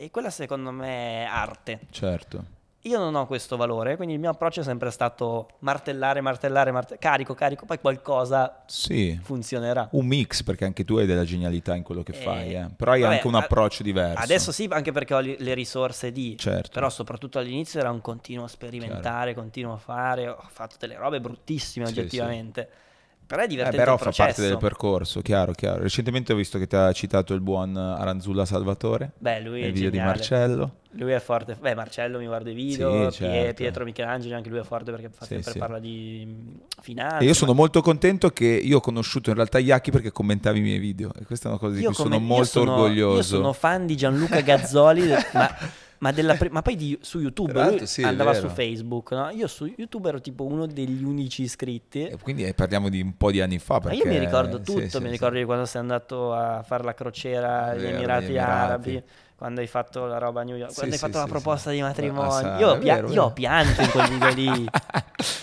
E quella secondo me è arte. Certo. Io non ho questo valore, quindi il mio approccio è sempre stato martellare, martellare, martellare, carico, carico, poi qualcosa sì. funzionerà. Un mix, perché anche tu hai della genialità in quello che e... Eh, fai, eh. però hai Vabbè, anche un approccio diverso. Adesso sì, anche perché ho le risorse di, certo. però soprattutto all'inizio era un continuo sperimentare, Chiaro. continuo a fare, ho fatto delle robe bruttissime sì, oggettivamente. Sì però è eh, divertente. Eh, però fa parte del percorso, chiaro, chiaro. Recentemente ho visto che ti ha citato il buon Aranzulla Salvatore. Beh, lui nel è video di Marcello. Lui è forte. Beh, Marcello mi guarda i video, sì, certo. Pietro Michelangelo, anche lui è forte perché fa sì, sempre sì. parla di finanza. E io sono ma... molto contento che io ho conosciuto in realtà Iacchi perché commentavi i miei video. E questa è una cosa di io cui come... sono molto io sono, orgoglioso. Io sono fan di Gianluca Gazzoli, ma ma, pre- ma poi di, su YouTube sì, andava su Facebook. No? Io su YouTube ero tipo uno degli unici iscritti. E quindi eh, parliamo di un po' di anni fa. Perché... Ma io mi ricordo tutto, sì, sì, mi ricordo di quando sei andato a fare la crociera agli Emirati, Emirati, Arabi. Quando hai fatto la roba a New York, quando hai fatto la proposta di ah, matrimonio, io, ho pia- io pianto in quel video lì.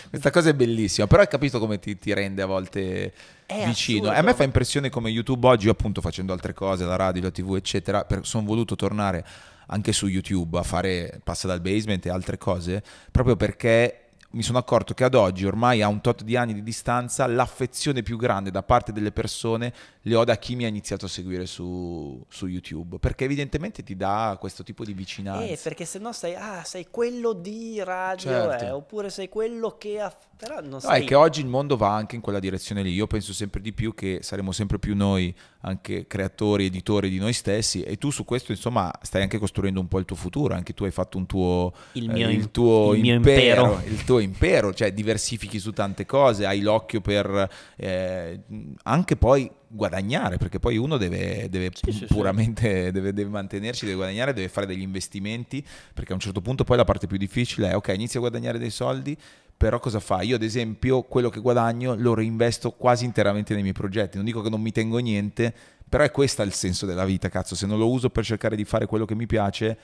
Questa cosa è bellissima, però hai capito come ti, ti rende a volte è vicino. Assurdo. A me fa impressione come YouTube oggi, appunto facendo altre cose, la radio, la tv, eccetera, sono voluto tornare anche su YouTube a fare passa dal basement e altre cose, proprio perché mi sono accorto che ad oggi, ormai a un tot di anni di distanza, l'affezione più grande da parte delle persone le ho da chi mi ha iniziato a seguire su, su YouTube, perché evidentemente ti dà questo tipo di vicinanza. Eh, perché se no sei, ah, sei quello di radio, eh, certo. eh, oppure sei quello che ha... Però non no, sei... È che oggi il mondo va anche in quella direzione lì, io penso sempre di più che saremo sempre più noi, anche creatori, editori di noi stessi, e tu su questo insomma stai anche costruendo un po' il tuo futuro, anche tu hai fatto un tuo... Il mio, eh, il tuo il impero, mio impero, Il tuo impero, cioè diversifichi su tante cose, hai l'occhio per... Eh, anche poi guadagnare, perché poi uno deve, deve sì, puramente sì. Deve, deve, mantenersi, deve guadagnare, deve fare degli investimenti, perché a un certo punto poi la parte più difficile è ok, inizio a guadagnare dei soldi, però cosa fa? Io ad esempio quello che guadagno lo reinvesto quasi interamente nei miei progetti, non dico che non mi tengo niente, però è questo il senso della vita, cazzo, se non lo uso per cercare di fare quello che mi piace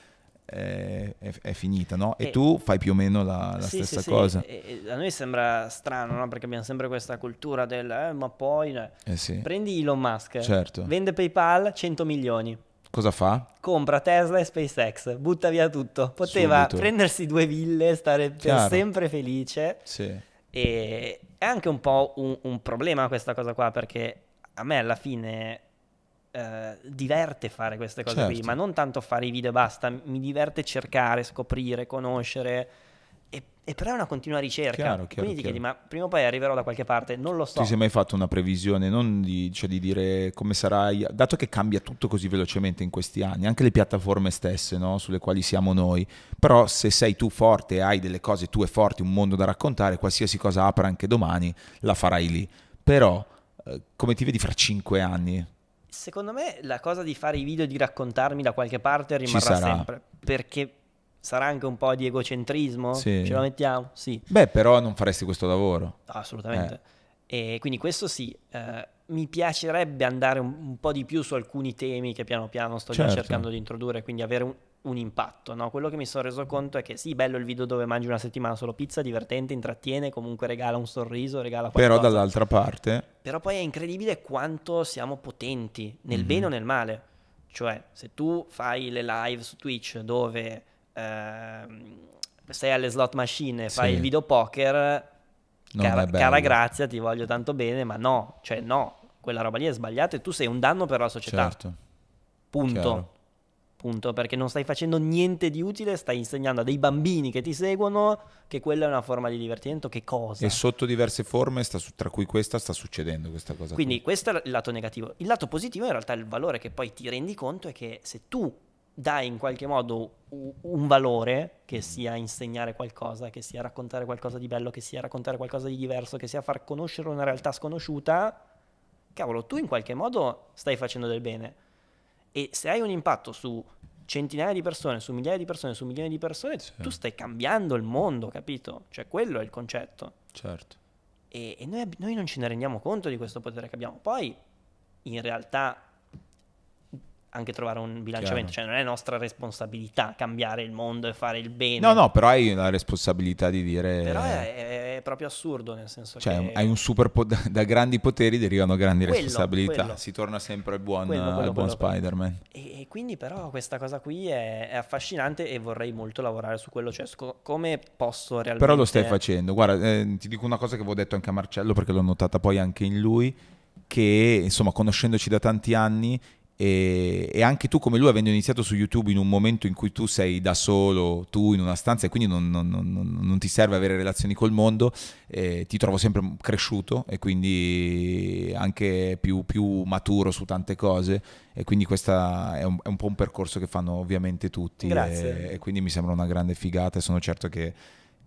è, è, è finita, no? E, e, tu fai più o meno la, la sì, stessa sì, cosa. Sì. a noi sembra strano, no? Perché abbiamo sempre questa cultura del eh, ma poi eh prendi Elon Musk, certo. vende PayPal 100 milioni. Cosa fa? Compra Tesla e SpaceX, butta via tutto. Poteva Subito. prendersi due ville, stare per sempre felice. Sì. E è anche un po' un, un problema questa cosa qua perché a me alla fine eh, diverte fare queste cose certo. qui, ma non tanto fare i video e basta, mi diverte cercare, scoprire, conoscere. E, e però è una continua ricerca. Chiaro, chiaro, Quindi ti chiedi, ma prima o poi arriverò da qualche parte? Non lo so. Ti sei mai fatto una previsione, non di, cioè di dire come sarai, dato che cambia tutto così velocemente in questi anni, anche le piattaforme stesse no? sulle quali siamo noi, però se sei tu forte, e hai delle cose tue forti, un mondo da raccontare, qualsiasi cosa apra anche domani, la farai lì. Però eh, come ti vedi fra cinque anni? secondo me la cosa di fare i video e di raccontarmi da qualche parte rimarrà sempre. Perché sarà anche un po' di egocentrismo? Sì. Ce la mettiamo? Sì. Beh, però non faresti questo lavoro. Assolutamente. Eh. E quindi questo sì. Eh, mi piacerebbe andare un, un, po' di più su alcuni temi che piano piano sto certo. già cercando di introdurre, quindi avere un, un impatto, no? Quello che mi sono reso conto è che sì, bello il video dove mangi una settimana solo pizza, divertente, intrattiene, comunque regala un sorriso, regala qualcosa. Però dall'altra parte... Però poi è incredibile quanto siamo potenti, nel mm-hmm. bene o nel male. Cioè, se tu fai le live su Twitch dove ehm, sei alle slot machine, e fai sì. il video poker, cara, cara grazia, ti voglio tanto bene, ma no, cioè no, quella roba lì è sbagliata e tu sei un danno per la società. Certo. Punto. Chiaro. Punto, perché non stai facendo niente di utile, stai insegnando a dei bambini che ti seguono che quella è una forma di divertimento, che cosa? E sotto diverse forme, su, tra cui questa, sta succedendo questa cosa. Quindi qui. questo è il lato negativo. Il lato positivo in realtà è il valore che poi ti rendi conto è che se tu dai in qualche modo un valore, che mm. sia insegnare qualcosa, che sia raccontare qualcosa di bello, che sia raccontare qualcosa di diverso, che sia far conoscere una realtà sconosciuta, cavolo, tu in qualche modo stai facendo del bene e se hai un impatto su centinaia di persone, su migliaia di persone, su milioni di persone, sì. tu stai cambiando il mondo, capito? Cioè quello è il concetto. Certo. E, e noi, noi non ce ne rendiamo conto di questo potere che abbiamo. Poi, in realtà, anche trovare un bilanciamento, Chiaro. cioè non è nostra responsabilità cambiare il mondo e fare il bene. No, no, però hai la responsabilità di dire... Però è, è proprio assurdo nel senso cioè, che... hai un super... Po- da grandi poteri derivano grandi quello, responsabilità, quello. si torna sempre al buon, quello, al buon Spider-Man. E, e, quindi però questa cosa qui è, è, affascinante e vorrei molto lavorare su quello, cioè sco- come posso realmente... Però lo stai facendo, guarda, eh, ti dico una cosa che avevo detto anche a Marcello perché l'ho notata poi anche in lui, che insomma conoscendoci da tanti anni e, e, anche tu come lui avendo iniziato su YouTube in un momento in cui tu sei da solo, tu in una stanza e quindi non, non, non, non ti serve avere relazioni col mondo, eh, ti trovo sempre cresciuto e quindi anche più, più, maturo su tante cose e quindi questo è, è, un po' un percorso che fanno ovviamente tutti e, e, quindi mi sembra una grande figata e sono certo che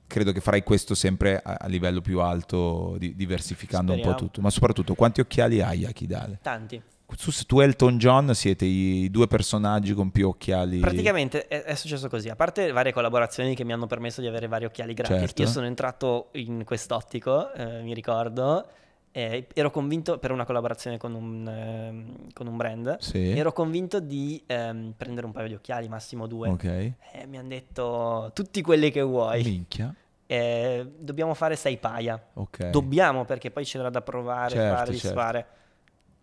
credo che farai questo sempre a, a livello più alto di, diversificando Speriamo. un po' tutto ma soprattutto quanti occhiali hai Akidale? Tanti su, tu e Elton John siete i due personaggi con più occhiali. Praticamente è, è, successo così, a parte varie collaborazioni che mi hanno permesso di avere vari occhiali gratis. Certo. Io sono entrato in quest'ottico, eh, mi ricordo, eh, ero convinto per una collaborazione con un, eh, con un brand, sì. ero convinto di ehm, prendere un paio di occhiali, massimo due. Okay. Eh, mi hanno detto tutti quelli che vuoi. Minchia. dobbiamo fare sei paia. Okay. Dobbiamo perché poi c'era da provare, certo, fare, certo. disfare.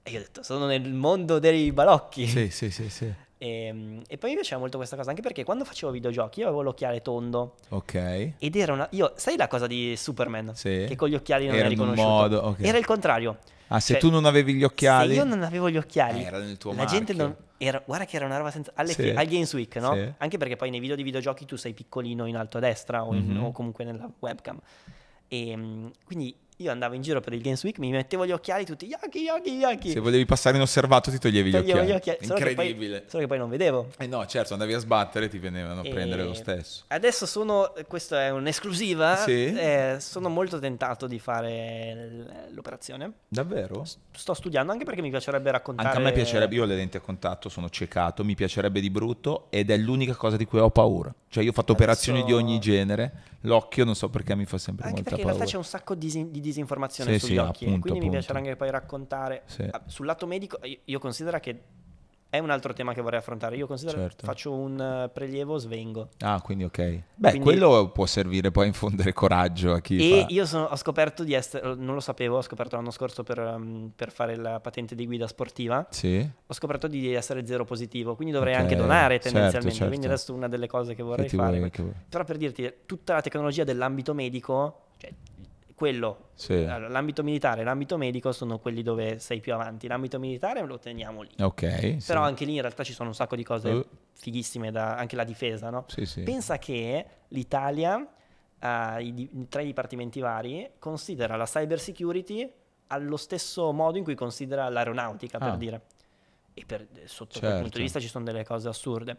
E io ho detto, sono nel mondo dei balocchi. Sì, sì, sì, sì. E, ehm, e, poi mi piaceva molto questa cosa, anche perché quando facevo videogiochi io avevo l'occhiale tondo. Ok. Ed era una... Io, sai la cosa di Superman? Sì. Che con gli occhiali non era, era riconosciuto. Modo, okay. Era il contrario. Ah, se cioè, tu non avevi gli occhiali... Se io non avevo gli occhiali... Eh, era nel tuo la marchio. gente non... Era, guarda che era una roba senza... Alle sì. Al Games Week, no? Sì. Anche perché poi nei video di videogiochi tu sei piccolino in alto a destra o, in, mm-hmm. o comunque nella webcam. E, ehm, quindi io andavo in giro per il Games Week, mi mettevo gli occhiali tutti, yaki, yaki, yaki. Se volevi passare inosservato ti toglievi gli Toglievo occhiali. gli occhiali. Solo che poi- Incredibile. Solo che poi, non vedevo. Eh no, certo, andavi a sbattere ti venivano a prendere lo stesso. Adesso sono, questa è un'esclusiva, Sì. eh, sono molto tentato di fare l'operazione. Davvero? Sto studiando anche perché mi piacerebbe raccontare... Anche a me piacerebbe, io ho le lenti a contatto, sono ciecato, mi piacerebbe di brutto ed è l'unica cosa di cui ho paura. Cioè io ho fatto Adesso- operazioni di ogni genere, l'occhio non so perché mi fa sempre Anche molta perché in realtà c'è un sacco di, disin- di disinformazione sì, sugli sì, occhi. Appunto, quindi appunto. mi piacerà anche poi raccontare. Sì. Sul lato medico, io, considero che è un altro tema che vorrei affrontare. Io considero certo. faccio un eh, prelievo svengo. Ah, quindi ok. Beh, quindi, quello può servire poi a infondere coraggio a chi. E fa... io sono, ho scoperto di essere. Non lo sapevo, ho scoperto l'anno scorso per, um, per, fare la patente di guida sportiva. Sì. Ho scoperto di essere zero positivo, quindi dovrei okay. anche donare certo, tendenzialmente. Certo, certo. Quindi adesso una delle cose che vorrei che fare. Vuoi, che vuoi. Però per dirti, tutta la tecnologia dell'ambito medico quello, sì. l'ambito militare e l'ambito medico sono quelli dove sei più avanti. L'ambito militare lo teniamo lì. Okay, Però sì. anche lì in realtà ci sono un sacco di cose uh. fighissime, da, anche la difesa, no? sì, sì. Pensa che l'Italia, uh, i, di, tra i dipartimenti vari, considera la cyber security allo stesso modo in cui considera l'aeronautica, ah. per dire. E per, sotto certo. quel punto di certo. vista ci sono delle cose assurde.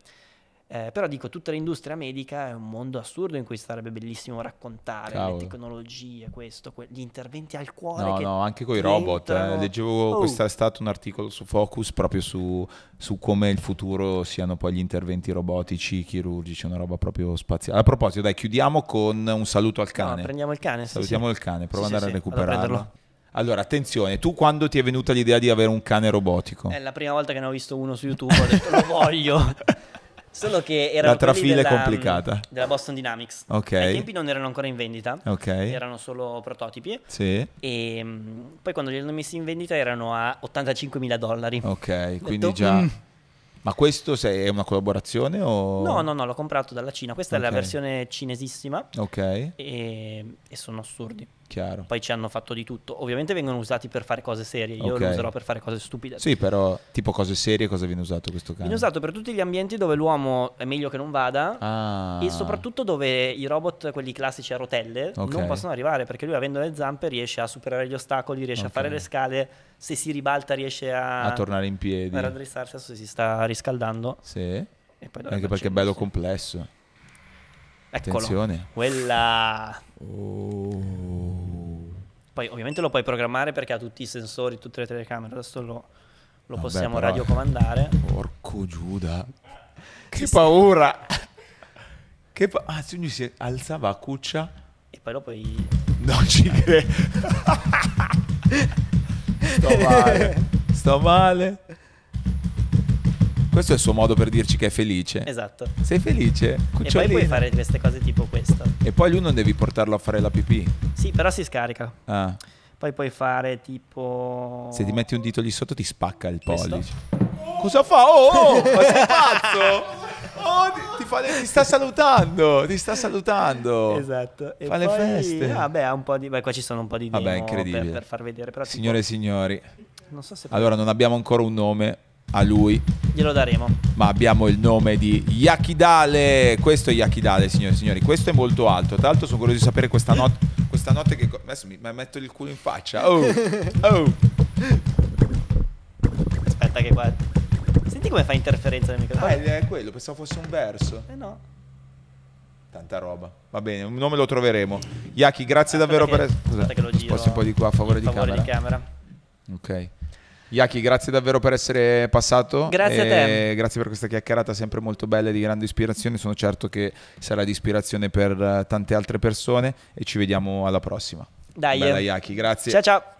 Eh, però dico, tutta l'industria medica è un mondo assurdo in cui sarebbe bellissimo raccontare Cavolo. le tecnologie, questo, que- gli interventi al cuore. No, no, anche con i robot. Eh. Leggevo oh. quest'estate un articolo su Focus proprio su, su, come il futuro siano poi gli interventi robotici, chirurgici, una roba proprio spaziale. A proposito, dai, chiudiamo con un saluto al cane. No, prendiamo il cane. Salutiamo sì. il cane, provo sì, ad andare a recuperarlo. Allora, attenzione, tu quando ti è venuta l'idea di avere un cane robotico? È la prima volta che ne ho visto uno su YouTube, ho detto lo voglio. Solo che erano la trafila della, è complicata. Mm, della Boston Dynamics. Ok. Ai tempi non erano ancora in vendita. Ok. Erano solo prototipi. Sì. E mm, poi quando li hanno messi in vendita erano a 85 mila dollari. Ok, Detto, quindi già... Mm. Ma questo è una collaborazione o... No, no, no, l'ho comprato dalla Cina. Questa okay. è la versione cinesissima. Ok. E, e sono assurdi. Chiaro. Poi ci hanno fatto di tutto. Ovviamente vengono usati per fare cose serie, io okay. lo userò per fare cose stupide. Sì, però tipo cose serie cosa viene usato questo cane? Viene usato per tutti gli ambienti dove l'uomo è meglio che non vada ah. e soprattutto dove i robot, quelli classici a rotelle, okay. non possono arrivare perché lui avendo le zampe riesce a superare gli ostacoli, riesce okay. a fare le scale, se si ribalta riesce a, a tornare in piedi, a raddrizzarsi se si sta riscaldando. Sì. Anche perché è bello complesso. Eccolo. Attenzione. Quella. Oh. Poi ovviamente lo puoi programmare perché ha tutti i sensori, tutte le telecamere, adesso lo, lo Vabbè, possiamo però... radiocomandare. Porco Giuda. Che paura! che pa- ah, quindi si alzava a cuccia. E poi lo puoi... Non ci eh. credo. Sto male. Sto male. Questo è il suo modo per dirci che è felice. Esatto. Sei felice? Cucciolina. E poi puoi fare queste cose tipo questo. E poi lui non devi portarlo a fare la pipì. Sì, però si scarica. Ah. Poi puoi fare tipo... Se ti metti un dito lì sotto ti spacca il pollice. Oh! Cosa fa? Oh, oh, oh ma sei pazzo? Oh, ti, fa, ti, sta salutando, ti sta salutando. Esatto. E fa poi, le feste. Ah, beh, un po' di, beh, qua ci sono un po' di demo vabbè, incredibile. Per, per far vedere. Però, Signore e signori. Non so se allora, non abbiamo ancora un nome, a lui. Glielo daremo. Ma abbiamo il nome di Yakidale. Questo è Yakidale, signori e signori. Questo è molto alto. Tra l'altro sono curioso di sapere questa notte. Questa notte che. Adesso mi, metto il culo in faccia. Oh! Oh! Aspetta che qua. Senti come fa interferenza nel microfono. Ah, è quello, pensavo fosse un verso. Eh no. Tanta roba. Va bene, un nome lo troveremo. Yaki, grazie Aspetta davvero che... per essere. Aspetta che lo giro. Sposti un po' di qua a favore, favore di camera. Di camera. Ok. Iachi, grazie davvero per essere passato. Grazie a te. Grazie per questa chiacchierata sempre molto bella e di grande ispirazione. Sono certo che sarà di ispirazione per eh, tante altre persone e ci vediamo alla prossima. Dai. Bella Iachi, grazie. Ciao ciao.